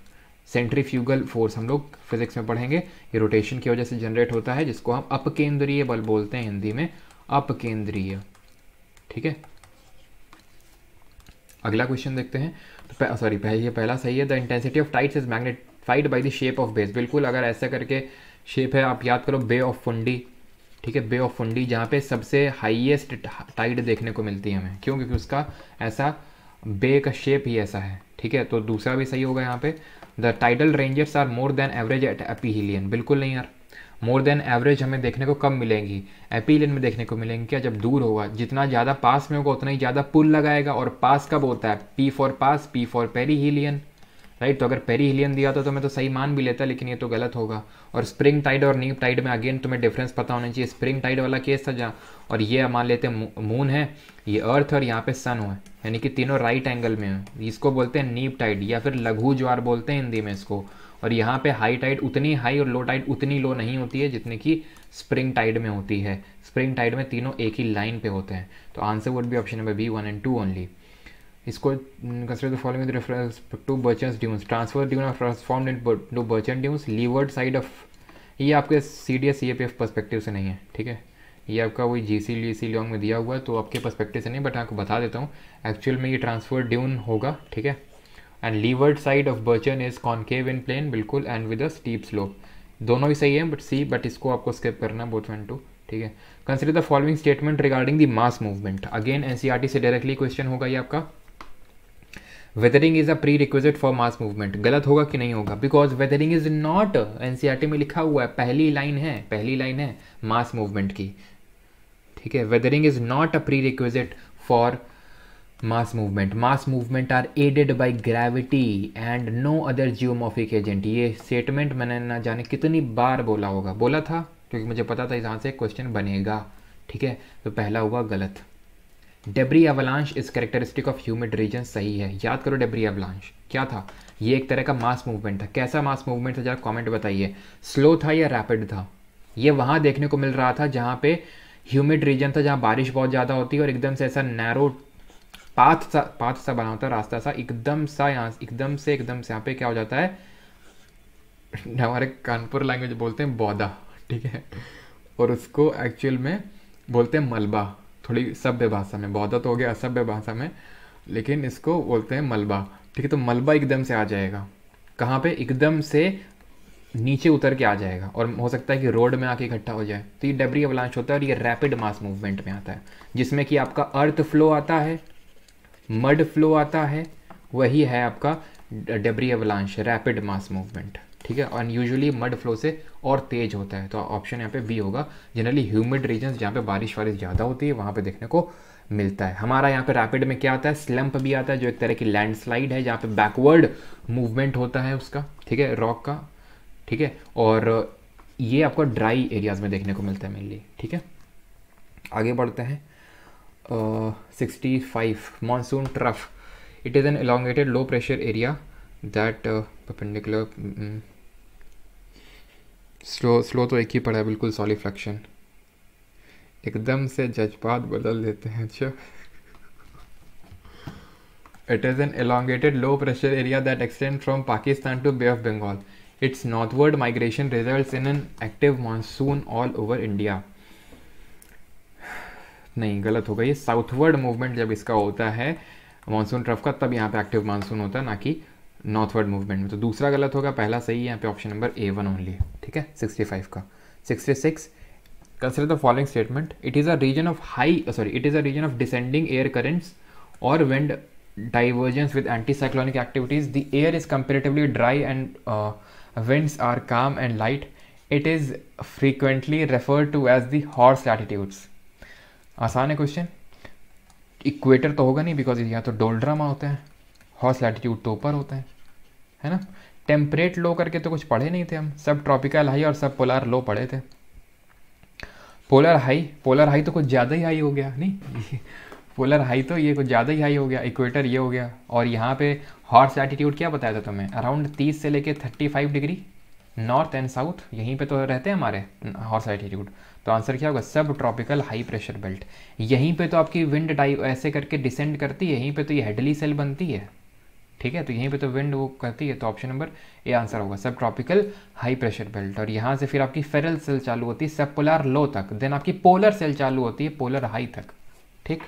fugal force हम लोग फिजिक्स में पढ़ेंगे ये रोटेशन की वजह से जनरेट होता है जिसको हम अपकेंद्रीय बल बोलते हैं हिंदी में अपकेंद्रीय ठीक है अगला क्वेश्चन देखते हैं तो सॉरी पह, ये पहला सही है the intensity of tides is magnified by the shape of base बिल्कुल अगर ऐसा करके शेप है आप याद करो बे ऑफ फुंडी ठीक है बे ऑफ फुंडी जहाँ पे सबसे हाइएस्ट टाइड देखने को मिलती है हमें क्यों क्योंकि उसका ऐसा बे का शेप ही ऐसा है ठीक है तो दूसरा भी सही होगा यहाँ पे the tidal ranges are more than average at aphelion बिल्कुल नहीं यार मोर देन एवरेज हमें देखने को कम मिलेंगी एपीलियन में देखने को मिलेंगी क्या जब दूर होगा जितना ज़्यादा पास में होगा उतना ही ज़्यादा पुल लगाएगा और पास कब होता है P for pass P for perihelion right तो अगर पेरी हीलियन दिया था तो मैं तो सही मान भी लेता लेकिन ये तो गलत होगा और स्प्रिंग टाइड और नीप टाइड में अगेन तुम्हें डिफरेंस पता होना चाहिए स्प्रिंग टाइड वाला केस था जहाँ और ये मान लेते हैं मून है ये अर्थ और यहाँ पे सन हुआ यानी कि तीनों राइट एंगल में है इसको बोलते हैं नीप टाइड या फिर लघु ज्वार बोलते हैं हिंदी में इसको और यहाँ पे हाई टाइड उतनी हाई और लो टाइड उतनी लो नहीं होती है जितनी कि स्प्रिंग टाइड में होती है स्प्रिंग टाइड में तीनों एक ही लाइन पे होते हैं तो answer would be option number B one and two only इसको consider the following reference to barchans dunes transfer dune are transform to barchan dunes leeward side of ये आपके C D S C A P F perspective से नहीं है ठीक है ये आपका वही जी सी ली सी लॉन्ग में दिया हुआ है तो आपके परस्पेक्टिव से नहीं बट आपको बता देता हूँ एक्चुअल में ये ट्रांसफर ड्यून होगा ठीक है and leeward side of barchan is concave in plane बिल्कुल and with a steep slope दोनों ही सही है बट सी बट इसको आपको स्किप करना है बोथ वन टू ठीक है consider the following statement regarding the mass movement again NCERT से डायरेक्टली क्वेश्चन होगा ये आपका weathering is a prerequisite for mass movement गलत होगा कि नहीं होगा because weathering is not NCERT में लिखा हुआ है पहली लाइन है पहली लाइन है मास मूवमेंट की ठीक है weathering is not a prerequisite for mass movement mass movement are aided by gravity and no other geomorphic agent ये स्टेटमेंट मैंने ना जाने कितनी बार बोला होगा बोला था क्योंकि मुझे पता था यहाँ से क्वेश्चन बनेगा ठीक है तो पहला हुआ गलत debris avalanche is characteristic of humid region सही है याद करो डेबरी एवलांश क्या था ये एक तरह का मास मूवमेंट था कैसा मास मूवमेंट था जरा कमेंट बताइए स्लो था या रैपिड था ये वहाँ देखने को मिल रहा था जहाँ पे ह्यूमिड रीजन था जहाँ बारिश बहुत ज़्यादा होती है और एकदम से ऐसा नैरो पाथ सा पाथ सा बना होता है रास्ता सा एकदम सा यहाँ एकदम से एकदम से यहाँ पे क्या हो जाता है हमारे कानपुर लैंग्वेज बोलते हैं बौदा ठीक है और उसको एक्चुअल में बोलते हैं मलबा थोड़ी सभ्य भाषा में बौदा तो हो गया असभ्य भाषा में लेकिन इसको बोलते हैं मलबा ठीक है तो मलबा एकदम से आ जाएगा कहाँ पे एकदम से नीचे उतर के आ जाएगा और हो सकता है कि रोड में आके इकट्ठा हो जाए तो ये डेबरी अवलांश होता है और ये रैपिड मास मूवमेंट में आता है जिसमें कि आपका अर्थ फ्लो आता है मड फ्लो आता है वही है आपका debris avalanche rapid mass movement ठीक है और यूजुअली मड फ्लो से और तेज होता है तो ऑप्शन यहाँ पे बी होगा जनरली ह्यूमिड रीजन जहाँ पे बारिश वारिश ज़्यादा होती है वहाँ पे देखने को मिलता है हमारा यहाँ पे रैपिड में क्या आता है स्लम्प भी आता है जो एक तरह की लैंडस्लाइड है जहाँ पे बैकवर्ड मूवमेंट होता है उसका ठीक है रॉक का ठीक है और ये आपको ड्राई एरियाज में देखने को मिलता है मेनली ठीक है आगे बढ़ते हैं uh, 65 monsoon trough it is an elongated low pressure area that uh, perpendicular mm, slow slow तो एक ही पड़ा है बिल्कुल सॉलिफ्लेक्शन एकदम से जज्बात बदल देते हैं अच्छा It is an elongated low pressure area that extends from Pakistan to Bay of Bengal. Its northward migration results in an active monsoon all over India. नहीं गलत होगा ये साउथवर्ड मूवमेंट जब इसका होता है मानसून ट्रफ का तब यहाँ पे एक्टिव मानसून होता है ना कि नॉर्थवर्ड मूवमेंट में तो दूसरा गलत होगा पहला सही है यहाँ पे option number A one only ठीक है सिक्सटी फाइव का sixty six consider the following statement it is a region of high sorry it is a region of descending air currents और wind divergence with anticyclonic activities the air is comparatively dry and winds are calm and light it is is frequently to as as the horse आसान है question equator तो होगा नहीं because यहाँ तो डोल्ड्रामा होता है हॉर्स लैटिट्यूड तो ऊपर होता है है ना टेम्परेट लो करके तो कुछ पढ़े नहीं थे हम सब ट्रॉपिकल हाई और सब पोलर लो पढ़े थे पोलर हाई पोलर हाई तो कुछ ज़्यादा ही हाई हो गया नहीं पोलर हाई तो ये कुछ ज़्यादा ही हाई हो गया इक्वेटर ये हो गया और यहाँ पे हॉर्स एटीट्यूड क्या बताया था तुम्हें अराउंड तीस से लेके thirty five degree north and south यहीं पे तो रहते हैं हमारे हॉर्स एटीट्यूड तो आंसर क्या होगा सब ट्रॉपिकल हाई प्रेशर बेल्ट यहीं पे तो आपकी विंड डाइव ऐसे करके डिसेंड करती है यहीं पे तो ये हेडली सेल बनती है ठीक है तो यहीं पे तो विंड वो करती है तो ऑप्शन नंबर ए आंसर होगा सब ट्रॉपिकल हाई प्रेशर बेल्ट और यहाँ से फिर आपकी फेरल सेल चालू होती है सब पोलर लो तक देन आपकी पोलर सेल चालू होती है पोलर हाई तक ठीक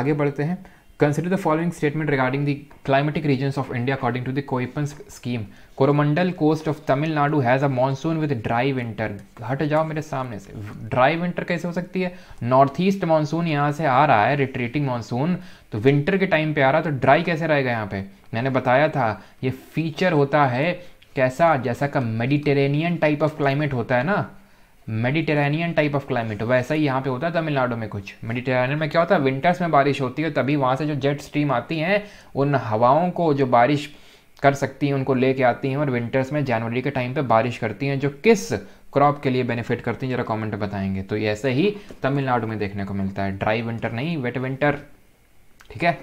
आगे बढ़ते हैं consider the following statement regarding the climatic region of India according to the Koipan's scheme Coromandel coast of Tamil Nadu has a monsoon with dry winter हट जाओ मेरे सामने से ड्राई विंटर कैसे हो सकती है नॉर्थ ईस्ट मानसून यहाँ से आ रहा है रिट्रीटिंग मानसून तो विंटर के टाइम पे आ रहा है तो ड्राई कैसे रहेगा यहाँ पे मैंने बताया था ये फीचर होता है कैसा जैसा का मेडिटेरेनियन टाइप ऑफ क्लाइमेट होता है ना मेडिटेरेनियन टाइप ऑफ क्लाइमेट वैसा ही यहाँ पे होता है तमिलनाडु में कुछ मेडिटेरेनियन में क्या होता है विंटर्स में बारिश होती है तभी वहाँ से जो जेट स्ट्रीम आती हैं उन हवाओं को जो बारिश कर सकती हैं उनको लेके आती हैं और विंटर्स में जनवरी के टाइम पे बारिश करती हैं जो किस क्रॉप के लिए बेनिफिट करती हैं जरा कमेंट बताएंगे तो ऐसे ही तमिलनाडु में देखने को मिलता है ड्राई विंटर नहीं वेट विंटर ठीक है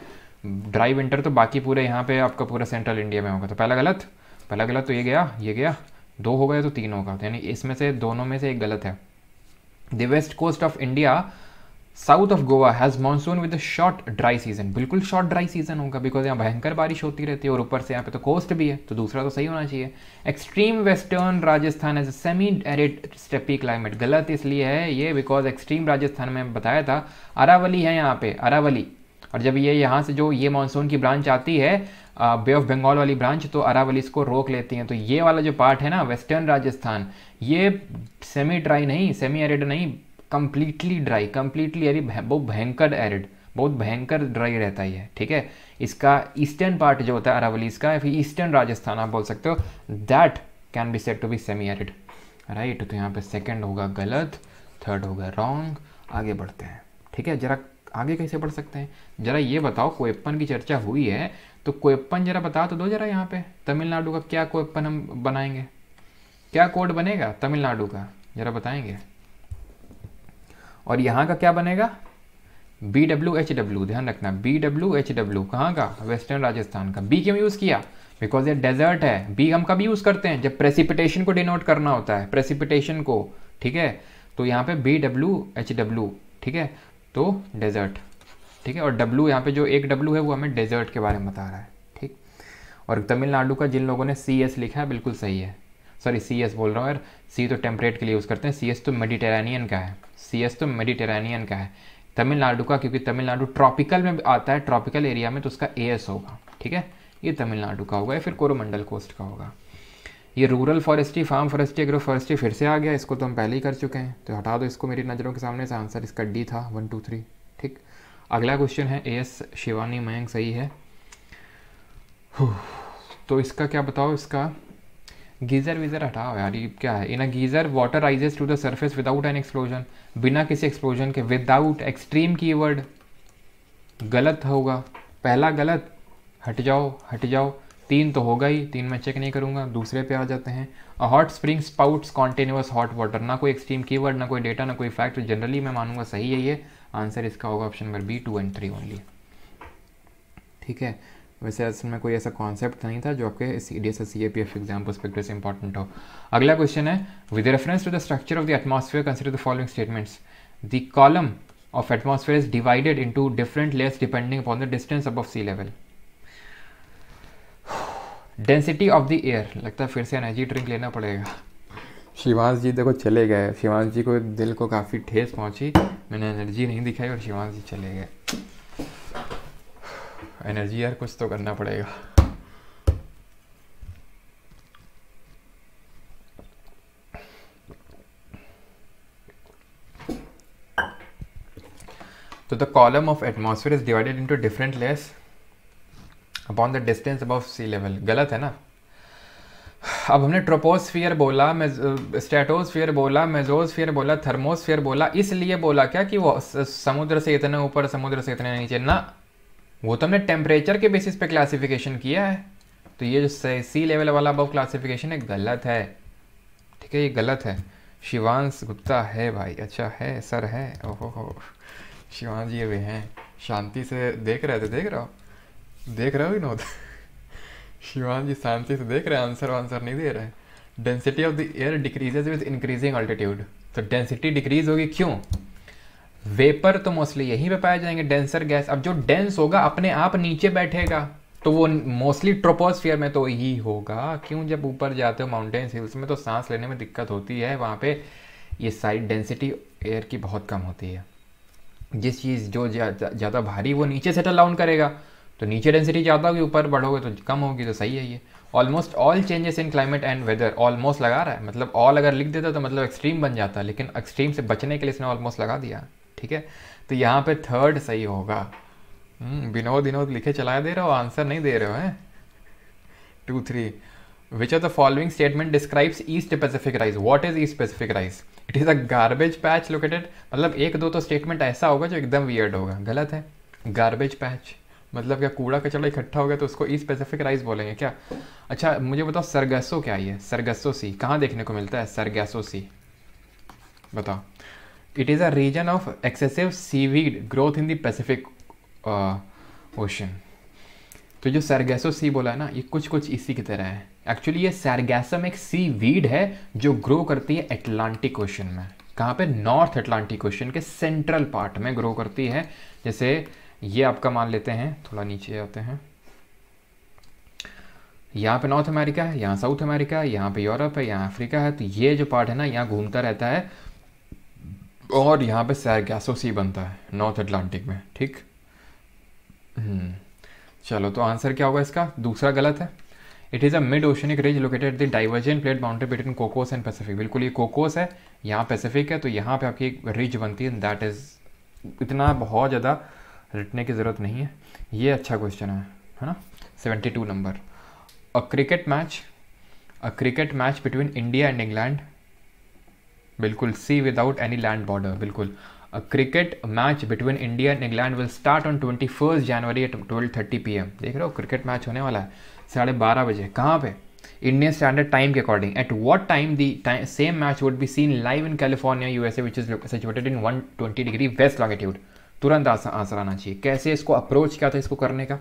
ड्राई विंटर तो बाकी पूरे यहाँ पे आपका पूरा सेंट्रल इंडिया में होगा तो पहला गलत पहला गलत तो ये गया ये गया दो हो गया तो तीन होगा तो यानी इसमें से दोनों में से एक गलत है the west coast of India south of Goa has monsoon with short dry season बिल्कुल शॉर्ट ड्राई सीजन होगा बिकॉज यहाँ भयंकर बारिश होती रहती है और ऊपर से यहाँ पे तो कोस्ट भी है तो दूसरा तो सही होना चाहिए extreme western Rajasthan as a semi arid steppe climate गलत इसलिए है ये बिकॉज एक्सट्रीम राजस्थान में बताया था अरावली है यहाँ पे अरावली और जब ये यहाँ से जो ये मानसून की ब्रांच आती है बे ऑफ बंगाल वाली ब्रांच तो अरावली इसको रोक लेती हैं तो ये वाला जो पार्ट है ना वेस्टर्न राजस्थान ये सेमी ड्राई नहीं सेमी एरिड नहीं कम्प्लीटली ड्राई कम्प्लीटली अभी बहुत भयंकर एरिड बहुत भयंकर ड्राई रहता ही है ठीक है इसका ईस्टर्न पार्ट जो होता है अरावली इसका फिर ईस्टर्न राजस्थान आप बोल सकते हो that can be said to be semi arid right तो यहाँ पे सेकंड होगा गलत थर्ड होगा रॉन्ग आगे बढ़ते हैं ठीक है जरा आगे कैसे बढ़ सकते हैं जरा ये बताओ कोएप्पन की चर्चा हुई है तो कोएप्पन जरा बता तो दो जरा यहाँ पे तमिलनाडु का क्या कोयप्पन हम बनाएंगे क्या कोड बनेगा तमिलनाडु का जरा बताएंगे और यहाँ का क्या बनेगा बी डब्ल्यू एच डब्ल्यू ध्यान रखना बी डब्ल्यू एच डब्ल्यू कहाँ का वेस्टर्न राजस्थान का बी क्यों यूज़ किया बिकॉज ये डेजर्ट है बी हम कभी यूज़ करते हैं जब प्रेसिपिटेशन को डिनोट करना होता है प्रेसिपिटेशन को ठीक है तो यहाँ पे बी डब्ल्यू एच डब्ल्यू ठीक है तो डेजर्ट ठीक है और डब्ल्यू यहाँ पे जो एक डब्ल्यू है वो हमें डेजर्ट के बारे में बता रहा है ठीक और तमिलनाडु का जिन लोगों ने सी एस लिखा है बिल्कुल सही है सॉरी सी एस बोल रहा हूँ यार सी तो टेम्परेट के लिए यूज़ करते हैं सी एस तो मेडिटेरानियन का है सी एस तो मेडिटेरानियन का है तमिलनाडु का क्योंकि तमिलनाडु ट्रॉपिकल में आता है ट्रॉपिकल एरिया में तो उसका ए एस होगा ठीक है ये तमिलनाडु का होगा या फिर कोरोमंडल कोस्ट का होगा ये rural forestry farm forestry agro forestry फिर से आ गया इसको तो हम पहले ही कर चुके हैं तो हटा दो इसको मेरी नज़रों के सामने से आंसर इसका डी था वन टू थ्री ठीक अगला क्वेश्चन है ए एस शिवानी मयंक सही है तो इसका क्या बताओ इसका गीज़र वीज़र हटाओ यार ये क्या है in a geyser water rises to the surface without an explosion बिना किसी एक्सप्लोजन के विदाउट एक्सट्रीम कीवर्ड गलत होगा पहला गलत हट जाओ हट जाओ तीन तो होगा ही तीन मैं चेक नहीं करूँगा दूसरे पे आ जाते हैं a hot spring spouts continuous hot water ना कोई एक्सट्रीम कीवर्ड ना कोई डेटा ना कोई फैक्ट जनरली तो मैं मानूंगा सही है ये आंसर इसका होगा option number B two and three only ठीक है वैसे असल में कोई ऐसा कॉन्सेप्ट नहीं था जो आपके C D S S C A P F exam perspective से इंपॉर्टेंट हो अगला क्वेश्चन है with reference to the structure of the atmosphere consider the following statements the column of atmosphere is divided into different layers depending upon the distance of sea level density of the air लगता है फिर से energy drink लेना पड़ेगा शिवांश जी देखो चले गए शिवांश जी को दिल को काफ़ी ठेस पहुंची मैंने एनर्जी नहीं दिखाई और शिवांश जी चले गए एनर्जी यार कुछ तो करना पड़ेगा the column of of is divided in to different less upon the distance of sea level गलत है ना अब हमने ट्रोपोस्फियर बोला स्टेटोस्फियर बोला मेजोस्फियर बोला थर्मोस्फियर बोला इसलिए बोला क्या कि वो समुद्र से इतने ऊपर समुद्र से इतने नीचे ना वो तो हमने टेम्परेचर के बेसिस पे क्लासिफिकेशन किया है तो ये जो सी लेवल वाला अब क्लासिफिकेशन है गलत है ठीक है ये गलत है शिवांश गुप्ता है भाई अच्छा है सर है ओहो हो शिवांश ये भी हैं शांति से देख रहे थे देख रहा हो देख रहे हो विनोद शिवान जी शांति से देख रहे हैं आंसर वंसर नहीं दे रहे हैं density of the air decreases with increasing altitude तो डेंसिटी डिक्रीज होगी क्यों वेपर तो मोस्टली यहीं पे पाए जाएंगे डेंसर गैस अब जो डेंस होगा अपने आप नीचे बैठेगा तो वो मोस्टली ट्रोपोस्फियर में तो ही होगा क्यों जब ऊपर जाते हो माउंटेन्स हिल्स में तो सांस लेने में दिक्कत होती है वहाँ पे ये साइड डेंसिटी एयर की बहुत कम होती है जिस चीज़ जो ज़्यादा जा, जा, भारी वो नीचे सेटल डाउन करेगा तो नीचे डेंसिटी ज़्यादा होगी ऊपर बढ़ोगे तो कम होगी तो सही है ये almost all changes in climate and weather almost लगा रहा है मतलब ऑल अगर लिख देता तो मतलब एक्सट्रीम बन जाता लेकिन एक्सट्रीम से बचने के लिए इसने ऑलमोस्ट लगा दिया ठीक है तो यहाँ पे थर्ड सही होगा हम्म, विनोद विनोद लिखे चला दे रहे हो आंसर नहीं दे रहे हो हैं two three which are the following statement describes east pacific rice what is east pacific rice it is a garbage patch located मतलब एक दो तो स्टेटमेंट ऐसा होगा जो एकदम वियर्ड होगा गलत है गार्बेज पैच मतलब क्या कूड़ा कचरा इकट्ठा हो गया तो उसको ई स्पेसिफिक राइस बोलेंगे क्या अच्छा मुझे बताओ सरगसो क्या ये सरगसो सी कहाँ देखने को मिलता है सरगसो सी बताओ it is a region of excessive seaweed growth in the Pacific ocean तो जो सरगैसो सी बोला है ना ये कुछ कुछ इसी की तरह है एक्चुअली ये सरगेसम एक सी वीड है जो ग्रो करती है एटलांटिक ओशन में कहाँ पे नॉर्थ एटलांटिक ओशन के सेंट्रल पार्ट में ग्रो करती है जैसे ये आपका मान लेते हैं थोड़ा नीचे आते हैं यहाँ पे नॉर्थ अमेरिका है यहाँ साउथ अमेरिका है यहाँ पे यूरोप है यहाँ अफ्रीका है तो ये जो पार्ट है ना यहाँ घूमता रहता है और यहाँ पे सैरगैसो सी बनता है नॉर्थ अटलांटिक में ठीक हम्म, चलो तो आंसर क्या होगा इसका दूसरा गलत है it is a mid oceanic ridge located the divergent plate boundary between Cocos and Pacific बिल्कुल ये कोकोस है यहाँ पैसिफिक है तो यहाँ पे आपकी एक रिज बनती है दैट इज़ इतना बहुत ज़्यादा रटने की ज़रूरत नहीं है ये अच्छा क्वेश्चन है है ना seventy two number a cricket match a cricket match between India and England बिल्कुल sea without any land border बिल्कुल cricket match between India and England will start on twenty first January at twelve thirty P M देख रहे हो cricket match होने वाला है साढ़े बारह बजे कहाँ पे इंडियन स्टैंडर्ड टाइम के according at what time the same match would be seen live in California A which is situated in one twenty degree west longitude तुरंत आंसर आना चाहिए कैसे इसको अप्रोच क्या था इसको करने का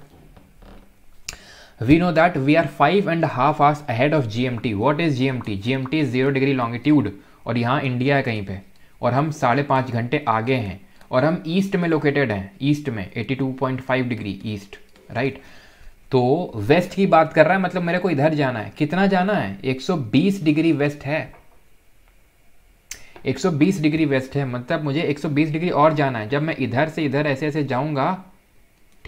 five and half hours ahead of G M T what is G M T G M T is zero degree longitude और यहाँ इंडिया है कहीं पे और हम साढ़े पाँच घंटे आगे हैं और हम ईस्ट में लोकेटेड हैं ईस्ट में 82.5 डिग्री ईस्ट राइट तो वेस्ट की बात कर रहा है मतलब मेरे को इधर जाना है कितना जाना है 120 डिग्री वेस्ट है 120 डिग्री वेस्ट है मतलब मुझे 120 डिग्री और जाना है जब मैं इधर से इधर ऐसे ऐसे जाऊंगा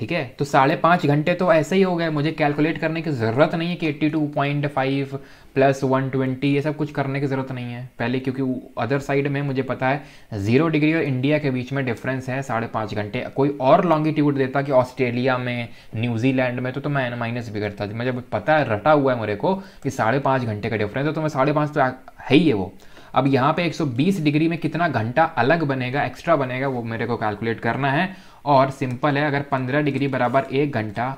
ठीक है तो साढ़े पाँच घंटे तो ऐसे ही हो गए मुझे कैलकुलेट करने की ज़रूरत नहीं है कि eighty two point five plus one twenty ये सब कुछ करने की ज़रूरत नहीं है पहले क्योंकि अदर साइड में मुझे पता है ज़ीरो डिग्री और इंडिया के बीच में डिफरेंस है साढ़े पाँच घंटे कोई और लॉन्गिट्यूड देता कि ऑस्ट्रेलिया में न्यूजीलैंड में तो, तो मैं एन माइनस भी करता मुझे पता है रटा हुआ है मेरे को कि साढ़े पाँच घंटे का डिफरेंस है तो मैं साढ़े पाँच तो है ही है वो अब यहाँ पे 120 डिग्री में कितना घंटा अलग बनेगा एक्स्ट्रा बनेगा वो मेरे को कैलकुलेट करना है और सिंपल है अगर 15 डिग्री बराबर एक घंटा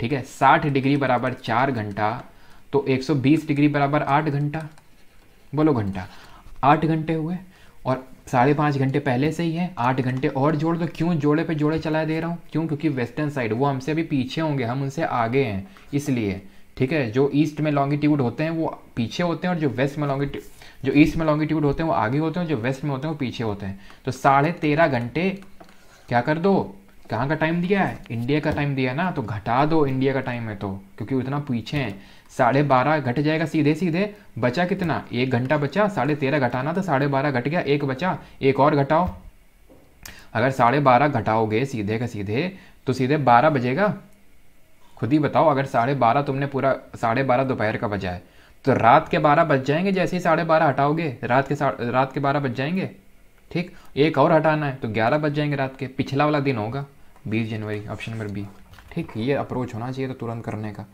ठीक है 60 डिग्री बराबर चार घंटा तो 120 डिग्री बराबर आठ घंटा बोलो घंटा आठ घंटे हुए और साढ़े पाँच घंटे पहले से ही है आठ घंटे और जोड़ दो क्यों जोड़े पे जोड़े चला दे रहा हूँ क्यों क्योंकि वेस्टर्न साइड वो हमसे अभी पीछे होंगे हम उनसे आगे हैं इसलिए ठीक है जो ईस्ट में लॉन्गिट्यूड होते हैं वो पीछे होते हैं और जो वेस्ट में लॉन्गिट्यूड जो ईस्ट में लॉन्गिट्यूड होते हैं वो आगे होते हैं जो वेस्ट में होते हैं वो पीछे होते हैं तो साढ़े तेरह घंटे क्या कर दो कहाँ का टाइम दिया है इंडिया का टाइम दिया है ना तो घटा दो इंडिया का टाइम है तो क्योंकि उतना पीछे हैं साढ़े बारह घट जाएगा सीधे सीधे बचा कितना एक घंटा बचा साढ़े तेरह घटाना तो साढ़े बारह घट गया एक बचा एक और घटाओ अगर साढ़े बारह घटाओगे सीधे का सीधे तो सीधे बारह बजेगा खुद ही बताओ अगर साढ़े बारह तुमने पूरा साढ़े बारह दोपहर का बजा है तो रात के बारह बज जाएंगे जैसे ही साढ़े बारह हटाओगे रात के रात के बारह बज जाएंगे ठीक एक और हटाना है तो ग्यारह बज जाएंगे रात के पिछला वाला दिन होगा बीस जनवरी ऑप्शन नंबर बी ठीक ये अप्रोच होना चाहिए तो तुरंत करने का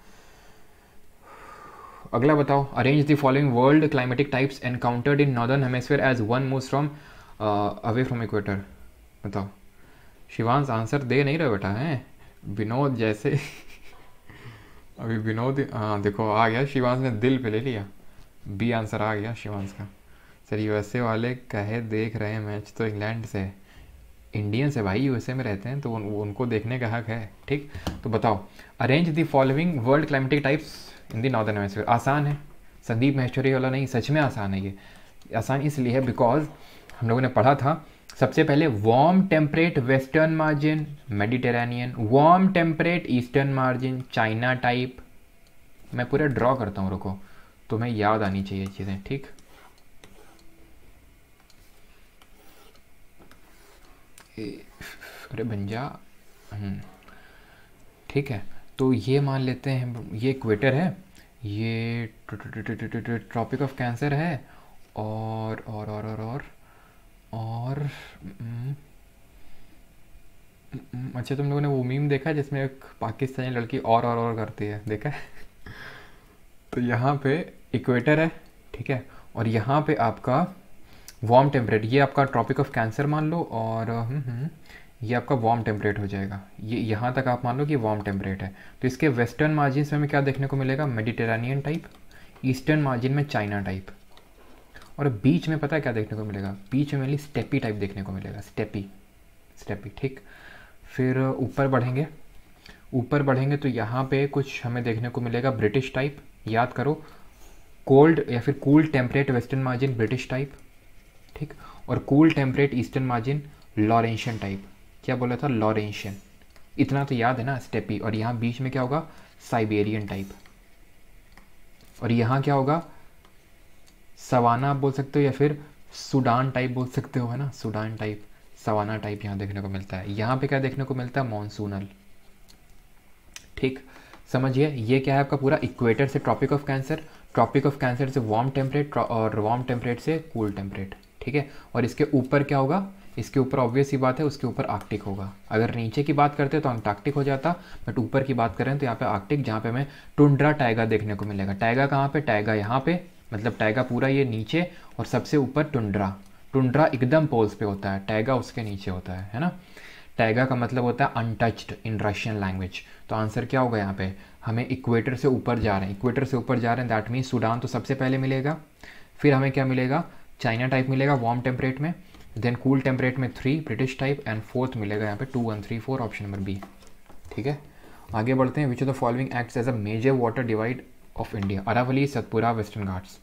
अगला बताओ arrange the following world climatic types encountered in northern hemisphere as one move from away from equator बताओ शिवांश आंसर दे नहीं रहे बेटा है विनोद जैसे अभी विनोद हाँ देखो आ गया शिवांश ने दिल पे ले लिया बी आंसर आ गया शिवांश का सर यूएसए वाले कहे देख रहे हैं मैच तो इंग्लैंड से इंडियन से भाई यूएसए में रहते हैं तो उन, उनको देखने का हक है ठीक तो बताओ arrange the following world climatic types in the northern hemisphere आसान है संदीप महेश्वरी वाला नहीं सच में आसान है ये आसान इसलिए है बिकॉज हम लोगों ने पढ़ा था सबसे पहले warm temperate western margin Mediterranean warm temperate eastern margin China type मैं पूरा ड्रॉ करता हूँ रुको तुम्हें याद आनी चाहिए चीज़ें ठीक ए, अरे भंजा हम्म। ठीक है तो ये मान लेते हैं ये इक्वेटर है ये ट्रॉपिक ऑफ कैंसर है और और और और और और हम्म, हम्म, अच्छा तुम लोगों ने वो मीम देखा जिसमें एक पाकिस्तानी लड़की और और और करती है देखा तो यहाँ पे इक्वेटर है ठीक है और यहाँ पे आपका वार्म टेम्परेट ये आपका ट्रॉपिक ऑफ कैंसर मान लो और हम्म, हम्म, ये आपका वार्म टेम्परेट हो जाएगा ये यहाँ तक आप मान लो कि वार्म टेम्परेट है तो इसके वेस्टर्न मार्जिन में हमें क्या देखने को मिलेगा मेडिटेरानियन टाइप ईस्टर्न मार्जिन में चाइना टाइप और बीच में पता है क्या देखने को मिलेगा बीच में मेनली स्टेपी टाइप देखने को मिलेगा स्टेपी स्टेपी ठीक फिर ऊपर बढ़ेंगे ऊपर बढ़ेंगे तो यहाँ पे कुछ हमें देखने को मिलेगा ब्रिटिश टाइप याद करो कोल्ड या फिर cool temperate western margin British type ठीक और cool temperate eastern margin Laurentian type क्या बोला था लॉरेंशियन इतना तो याद है ना स्टेपी और यहाँ बीच में क्या होगा साइबेरियन टाइप और यहाँ क्या होगा सवाना आप बोल सकते हो या फिर सूडान टाइप बोल सकते हो है ना सूडान टाइप सवाना टाइप यहाँ देखने को मिलता है यहाँ पे क्या देखने को मिलता है मॉनसूनल ठीक समझिए ये क्या है आपका पूरा इक्वेटर से tropic of cancer tropic of cancer से वार्म टेम्परेट और वार्म टेम्परेट से कूल टेम्परेट ठीक है और इसके ऊपर क्या होगा इसके ऊपर ऑब्वियस ही बात है उसके ऊपर आर्कटिक होगा अगर नीचे की बात करते हैं तो अंटार्कटिक हो जाता बट ऊपर की बात करें तो यहाँ पे आर्कटिक जहाँ पे हमें टुंड्रा टाइगा देखने को मिलेगा टाइगा कहाँ पे टाइगा यहाँ पे मतलब टाइगा पूरा ये नीचे और सबसे ऊपर टुंड्रा टुंड्रा एकदम पोल्स पे होता है टाइगा उसके नीचे होता है है ना टाइगा का मतलब होता है अनटच्ड इन रशियन लैंग्वेज तो आंसर क्या होगा यहाँ पे हमें इक्वेटर से ऊपर जा रहे हैं इक्वेटर से ऊपर जा रहे हैं दैट मीन्स सूडान तो सबसे पहले मिलेगा फिर हमें क्या मिलेगा चाइना टाइप मिलेगा वार्म टेम्परेट में देन कूल टेम्परेट में three British type and fourth मिलेगा यहाँ पे two one three four option number B ठीक है आगे बढ़ते हैं which of the following acts as a major water divide of India Aravalli Satpura western Ghats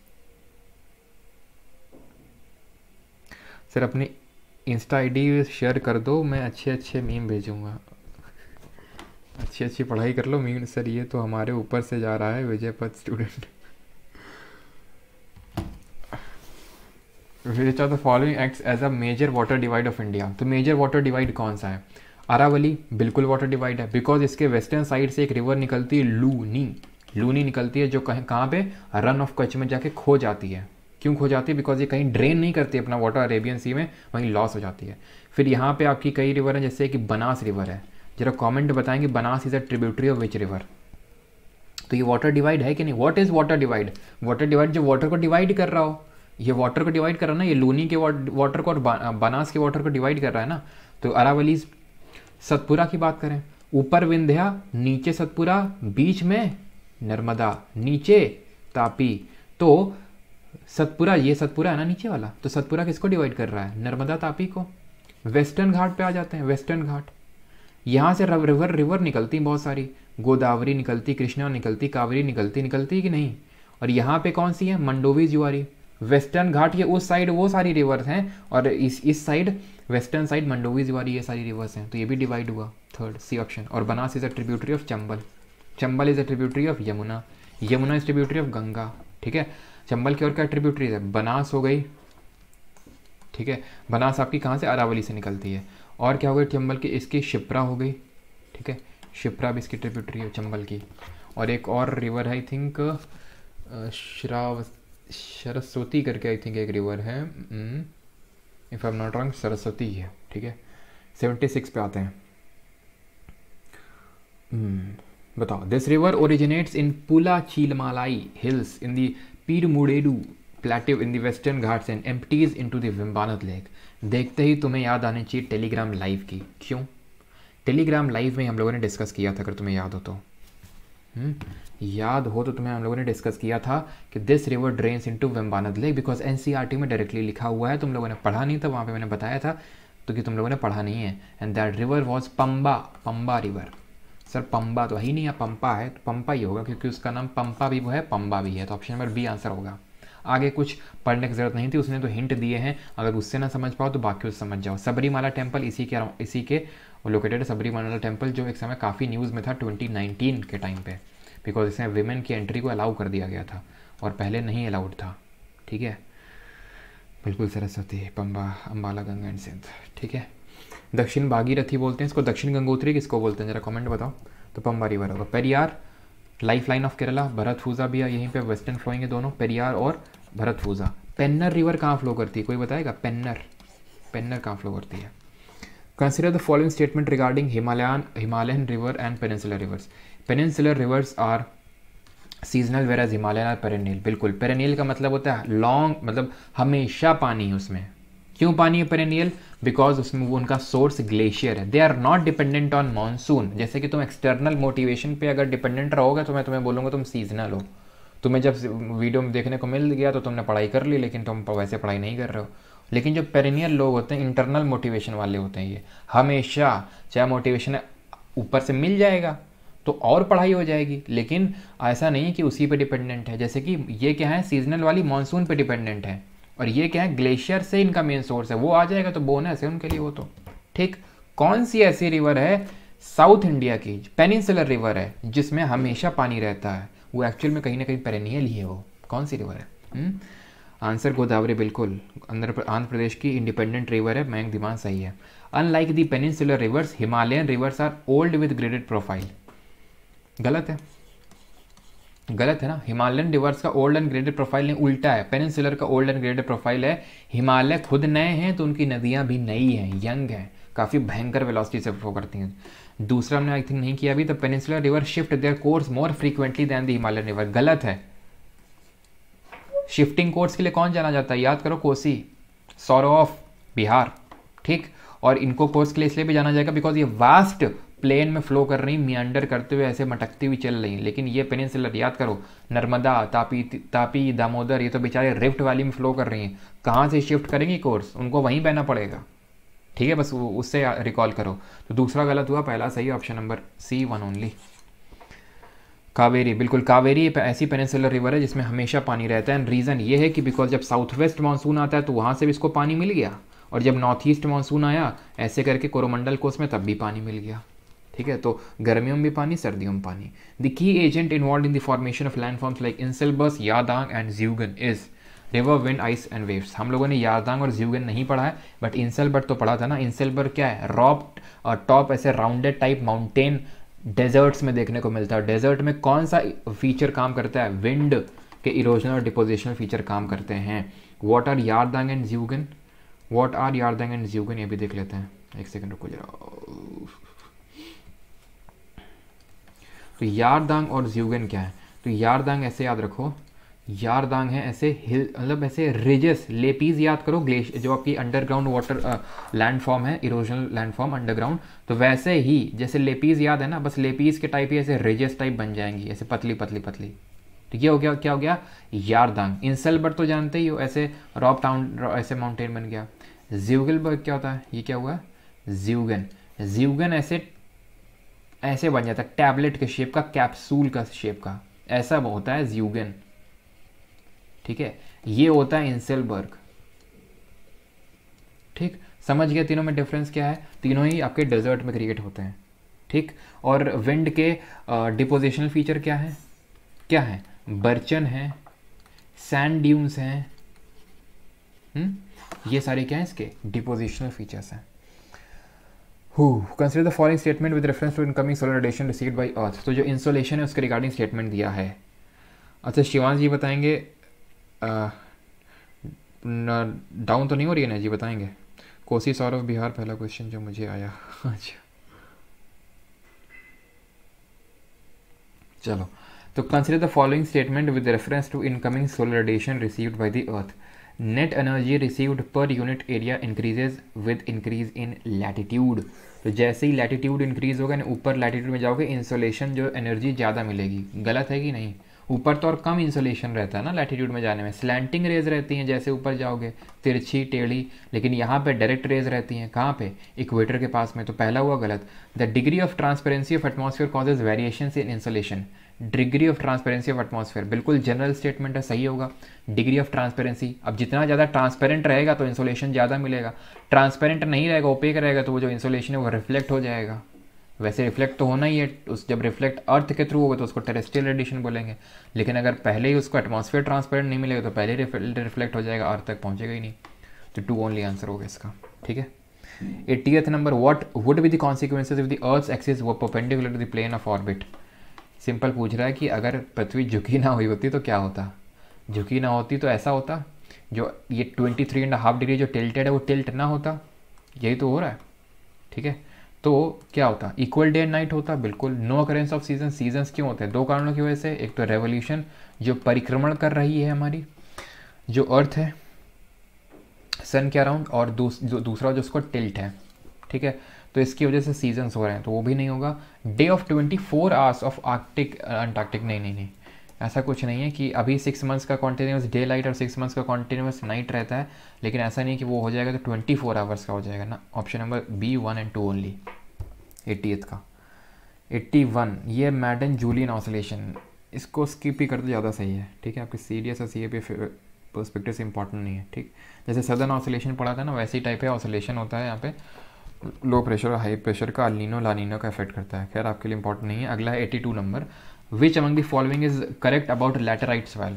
sir अपनी इंस्टा आईडी शेयर कर दो मैं अच्छे अच्छे मीम भेजूँगा अच्छी अच्छी पढ़ाई कर लो मीम सर ये तो हमारे ऊपर से जा रहा है Vijaypath student which are the following acts as a major water divide of India तो मेजर वाटर डिवाइड कौन सा है अरावली बिल्कुल वाटर डिवाइड है बिकॉज इसके वेस्टर्न साइड से एक रिवर निकलती है लूनी लूनी निकलती है जो कहीं कहाँ पे रन ऑफ कच्छ में जाके खो जाती है क्यों खो जाती है बिकॉज ये कहीं ड्रेन नहीं करती अपना वाटर अरेबियन सी में वहीं लॉस हो जाती है फिर यहाँ पे आपकी कई रिवर हैं जैसे कि बनास रिवर है जरा कमेंट बताएंगे Banas is a tributary of which river तो ये वाटर डिवाइड है कि नहीं what is water divide water divide जो वाटर को डिवाइड कर रहा हो ये वाटर को डिवाइड कर रहा है ना ये लोनी के वाटर को और बनास के वाटर को डिवाइड कर रहा है ना तो अरावली सतपुरा की बात करें ऊपर विंध्या नीचे सतपुरा बीच में नर्मदा नीचे तापी तो सतपुरा ये सतपुरा है ना नीचे वाला तो सतपुरा किसको डिवाइड कर रहा है नर्मदा तापी को वेस्टर्न घाट पे आ जाते हैं वेस्टर्न घाट यहाँ से रिवर रिवर निकलती बहुत सारी गोदावरी निकलती कृष्णा निकलती कावेरी निकलती निकलती कि नहीं और यहाँ पे कौन सी है मंडोवी जुआरी वेस्टर्न घाट ये उस साइड वो सारी रिवर्स हैं और इस इस side western side Mandovi Zuari ये सारी रिवर्स हैं तो ये भी डिवाइड हुआ थर्ड सी ऑप्शन और Banas is a tributary of Chambal Chambal is a tributary of Yamuna Yamuna is tributary of Ganga ठीक है चंबल की और क्या ट्रिब्यूटरीज है बनास हो गई ठीक है बनास आपकी कहाँ से अरावली से निकलती है और क्या हो गई चंबल की इसकी शिप्रा हो गई ठीक है शिप्रा भी इसकी ट्रिब्यूटरी है चंबल की और एक और रिवर है आई थिंक श्रावस्ती सरस्वती करके आई थिंक एक रिवर है if I am not wrong Saraswati है ठीक है सेवेंटी सिक्स पे आते हैं hmm, बताओ दिस रिवर ओरिजिनेट्स इन पुला चीलमालाई hills in the Peermedu plateau in the western Ghats and empties into Vembanad lake देखते ही तुम्हें याद आनी चाहिए टेलीग्राम लाइव की क्यों टेलीग्राम लाइव में हम लोगों ने डिस्कस किया था अगर तुम्हें याद हो तो हम्म, याद हो तो तुम्हें हम लोगों ने डिस्कस किया था कि this river drains into Vembanad lake because NCERT में डायरेक्टली लिखा हुआ है तुम लोगों ने पढ़ा नहीं था वहाँ पे मैंने बताया था तो कि तुम लोगों ने पढ़ा नहीं है and that river was Pamba Pamba river sir Pamba तो है ही नहीं है पम्पा है तो पम्पा ही होगा क्योंकि उसका नाम पम्पा भी वो है पम्बा भी है तो ऑप्शन नंबर बी आंसर होगा आगे कुछ पढ़ने की ज़रूरत नहीं थी उसने तो हिंट दिए हैं अगर उससे ना समझ पाओ तो बाकी उससे समझ जाओ सबरीमाला टेम्पल इसी के इसी के और लोकेटेड सबरीमला टेम्पल जो एक समय काफ़ी न्यूज़ में था 2019 के टाइम पे बिकॉज इसमें वेमेन की एंट्री को अलाउ कर दिया गया था और पहले नहीं अलाउड था ठीक है बिल्कुल सरस्वती पम्बा अम्बाला गंगा एंड सिंध ठीक है दक्षिण भागीरथी बोलते हैं इसको दक्षिण गंगोत्री किसको बोलते हैं जरा कमेंट बताओ तो पम्बा रिवर होगा Periyar lifeline of Kerala Bharathapuzha भी है यहीं पे वेस्टर्न फ्लोइंग है दोनों पेरियार और भरत फूजा पेन्नर रिवर कहाँ फ्लो करती है कोई बताएगा पेन्नर पेन्नर कहाँ फ्लो करती है Consider the following statement regarding Himalayan, Himalayan river and peninsular rivers. Peninsular rivers are seasonal whereas Himalayan are perennial बिल्कुल पेरेनियल का मतलब होता है लॉन्ग मतलब हमेशा पानी है उसमें क्यों पानी है पेरेनियल बिकॉज उसमें वो उनका सोर्स ग्लेशियर है they are not dependent on monsoon जैसे कि तुम एक्सटर्नल मोटिवेशन पे अगर डिपेंडेंट रहोगे तो मैं तुम्हें बोलूँगा तुम सीजनल हो तुम्हें जब वीडियो में देखने को मिल गया तो तुमने पढ़ाई कर ली लेकिन तुम वैसे पढ़ाई नहीं कर रहे हो लेकिन जो पेरिनियल लोग होते हैं इंटरनल मोटिवेशन वाले होते हैं ये हमेशा चाहे मोटिवेशन ऊपर से मिल जाएगा तो और पढ़ाई हो जाएगी लेकिन ऐसा नहीं कि उसी पे डिपेंडेंट है जैसे कि ये क्या है सीजनल वाली मानसून पे डिपेंडेंट है और ये क्या है ग्लेशियर से इनका मेन सोर्स है वो आ जाएगा तो बोनस है उनके लिए वो तो ठीक कौन सी ऐसी रिवर है साउथ इंडिया की पेनिनसुलर रिवर है जिसमें हमेशा पानी रहता है वो एक्चुअल में कहीं ना कहीं पेरेनियल ही है वो कौन सी रिवर है हुँ? हम्म? आंसर गोदावरी बिल्कुल आंध्र प्रदेश की इंडिपेंडेंट रिवर है मैंग दिमाग सही है unlike the peninsular rivers Himalayan rivers are old with graded profile गलत है गलत है ना हिमालयन रिवर्स का ओल्ड एंड ग्रेडेड प्रोफाइल नहीं उल्टा है पेनिनसुलर का ओल्ड एंड ग्रेडेड प्रोफाइल है हिमालय खुद नए हैं तो उनकी नदियाँ भी नई हैं यंग हैं काफ़ी भयंकर वेलोसिटी से फ्लो करती हैं दूसरा हमने आई थिंक नहीं किया अभी तो peninsular river shift their course more frequently than the Himalayan river गलत है शिफ्टिंग कोर्स के लिए कौन जाना जाता है याद करो कोसी सौरव ऑफ बिहार ठीक और इनको कोर्स के लिए इसलिए भी जाना जाएगा बिकॉज ये वास्ट प्लेन में फ्लो कर रही मियांडर करते हुए ऐसे मटकती हुई चल रही लेकिन ये पेनिनसुलर याद करो नर्मदा तापी तापी दामोदर ये तो बेचारे रिफ्ट वैली में फ्लो कर रही हैं कहाँ से शिफ्ट करेंगी कोर्स उनको वहीं बहना पड़ेगा ठीक है बस उससे रिकॉल करो तो दूसरा गलत हुआ पहला सही option number C one only Kaveri बिल्कुल कावेरी एक ऐसी पेनेसुलर रिवर है जिसमें हमेशा पानी रहता है एंड रीज़न ये है कि बिकॉज जब साउथ वेस्ट मानसून आता है तो वहाँ से भी इसको पानी मिल गया और जब नॉर्थ ईस्ट मानसून आया ऐसे करके कोरोमंडल कोस में तब भी पानी मिल गया ठीक है तो गर्मियों में भी पानी सर्दियों में पानी the key agent involve in the formation of forms like inselbergs yardang and zeugen is river wind ice and waves हम लोगों ने यारदांग और ज्यूगन नहीं पढ़ा है बट इंसलबर्ट तो पढ़ा था ना इंसलबर्ट क्या है रॉप टॉप uh, ऐसे राउंडेड टाइप माउंटेन डेजर्ट्स में देखने को मिलता है डेजर्ट में कौन सा फीचर काम करता है विंड के इरोजनल और डिपोजिशनल फीचर काम करते हैं what are yardang and zeugen what are yardang and zeugen ये भी देख लेते हैं एक सेकेंड रुको जरा तो यारदांग और ज्यूगन क्या है तो यारदांग ऐसे याद रखो यारदांग है ऐसे हिल मतलब ऐसे रिजेस लेपीज याद करो ग्लेश जो आपकी अंडरग्राउंड वाटर लैंडफॉर्म है इरोजनल लैंडफॉर्म अंडरग्राउंड तो वैसे ही जैसे लेपीज याद है ना बस लेपीज के टाइप ही ऐसे रिजेस टाइप बन जाएंगी ऐसे पतली पतली पतली तो ये हो गया क्या हो गया यारदांग इंसलबर्ग तो जानते ही हो ऐसे रॉप टाउन ऐसे माउंटेन बन गया जीवगलबर्ग क्या होता है ये क्या हुआ जीवगन जीवगन ऐसे ऐसे बन जाता है टैबलेट के शेप का कैप्सूल का शेप का ऐसा होता है जीवगन ठीक है ये होता है इंसेल वर्क ठीक समझ गया तीनों में डिफरेंस क्या है तीनों ही आपके डेजर्ट में क्रिएट होते हैं ठीक और विंड के डिपोजिशनल फीचर क्या है क्या है बर्चन है सैंड ड्यून्स हैं हम्म? ये सारे क्या हैं इसके डिपोजिशनल फीचर्स हैं हु consider the following statement with reference to incoming solar radiation receive by earth तो जो इंसोलेशन है उसके रिगार्डिंग स्टेटमेंट दिया है अच्छा शिवान जी बताएंगे डाउन तो नहीं हो रही है ना जी बताएंगे कोसी सौरभ बिहार पहला क्वेश्चन जो मुझे आया अच्छा चलो तो consider the following statement with reference to incoming solar radiation received by the earth net energy received per unit area increases with increase in latitude तो जैसे ही लैटिट्यूड इंक्रीज होगा ऊपर लैटिट्यूड में जाओगे इंसोलेशन जो एनर्जी ज़्यादा मिलेगी गलत है कि नहीं ऊपर तो और कम इंसुलेशन रहता है ना लैटीट्यूड में जाने में स्लैंटिंग रेज रहती हैं जैसे ऊपर जाओगे तिरछी टेढ़ी लेकिन यहाँ पे डायरेक्ट रेज रहती हैं कहाँ पे इक्वेटर के पास में तो पहला हुआ गलत the degree of transparency of atmosphere causes variation in insulation degree of transparency of atmosphere बिल्कुल जनरल स्टेटमेंट है सही होगा डिग्री ऑफ ट्रांसपेरेंसी अब जितना ज़्यादा ट्रांसपेरेंट रहेगा तो इंसुलेशन ज़्यादा मिलेगा ट्रांसपेरेंट नहीं रहेगा ओपेक रहेगा तो वो जो इंसुलेशन है वो रिफ्लेक्ट हो जाएगा वैसे रिफ्लेक्ट तो होना ही है उस जब रिफ्लेक्ट अर्थ के थ्रू होगा तो उसको टेरेस्ट्रियल रेडिएशन बोलेंगे लेकिन अगर पहले ही उसको एटमॉस्फेयर ट्रांसपेरेंट नहीं मिलेगा तो पहले रिफ्लेक्ट हो जाएगा अर्थ तक पहुँचेगा ही नहीं तो टू ओनली आंसर होगा इसका ठीक है eighty eighth number what would be the consequences if the earth axis were perpendicular to the plane of orbit simple पूछ रहा है कि अगर पृथ्वी झुकी ना हुई होती तो क्या होता झुकी ना होती तो ऐसा होता जो ये twenty three and half degree जो टिल्टेड है वो टिल्ट ना होता यही तो हो रहा है ठीक है तो क्या होता इक्वल डे एंड नाइट होता बिल्कुल no occurrence of season seasons क्यों होते हैं दो कारणों की वजह से एक तो रेवोल्यूशन जो परिक्रमण कर रही है हमारी जो अर्थ है सन के अराउंड और दूस, जो दूसरा जो उसको टिल्ट है ठीक है तो इसकी वजह से सीजन्स हो रहे हैं तो वो भी नहीं होगा day of twenty four hours of Arctic Antarctic नहीं नहीं नहीं ऐसा कुछ नहीं है कि अभी सिक्स मंथ्स का कॉन्टीन्यूस डे लाइट और सिक्स मंथ्स का कॉन्टीन्यूस नाइट रहता है लेकिन ऐसा नहीं कि वो हो जाएगा तो ट्वेंटी फोर आवर्स का हो जाएगा ना option number B one and two only eighty का एट्टी वन ये मैडन जूलियन ऑसोलेशन इसको स्किप ही कर दो ज़्यादा सही है ठीक है आपके सी डी एस और सी ए पी परस्पेक्टिव से इंपॉर्टेंट नहीं है ठीक जैसे सदन ऑसोलेशन पढ़ा था ना ही टाइप है ऑसोलेशन होता है यहाँ पे लो प्रेशर और हाई प्रेशर का अलिनो लानिनो का इफेक्ट करता है खैर आपके लिए इंपॉर्टेंट नहीं है अगला है eighty two number which among the is correct about about laterite soil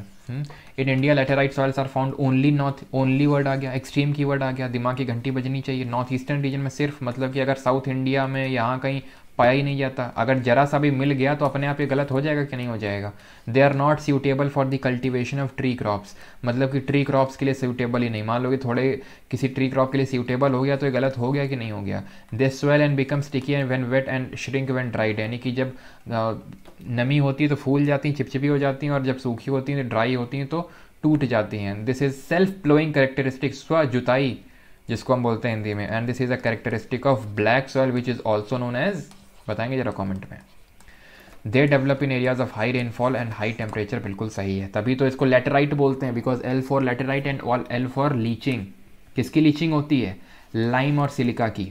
in India laterite soils are found only north only word आ गया एक्सट्रीम की वर्ड आ गया दिमाग की घंटी बजनी चाहिए नॉर्थ ईस्टर्न रीजन में सिर्फ मतलब कि अगर साउथ इंडिया में यहाँ कहीं पाया ही नहीं जाता अगर जरा सा भी मिल गया तो अपने आप ये गलत हो जाएगा कि नहीं हो जाएगा they are not suitable for the cultivation of tree crops मतलब कि ट्री क्रॉप्स के लिए सूटेबल ही नहीं मान लो कि थोड़े किसी ट्री क्रॉप के लिए सूटेबल हो गया तो ये गलत हो गया कि नहीं हो गया they swell and become sticky and when wet and shrink when dried यानी कि जब नमी होती है तो फूल जाती हैं चिपचिपी हो जाती हैं और जब सूखी होती हैं ड्राई होती हैं तो टूट जाती हैं this is self ploughing characteristic स्व जुताई जिसको हम बोलते हैं हिंदी में and this is a characteristic of black soil which is also known as बताएंगे ज़रा कमेंट में they develop in areas of high rainfall and high temperature बिल्कुल सही है तभी तो इसको लेटराइट बोलते हैं because L for laterite and all L for leaching किसकी लीचिंग होती है लाइम और सिलिका की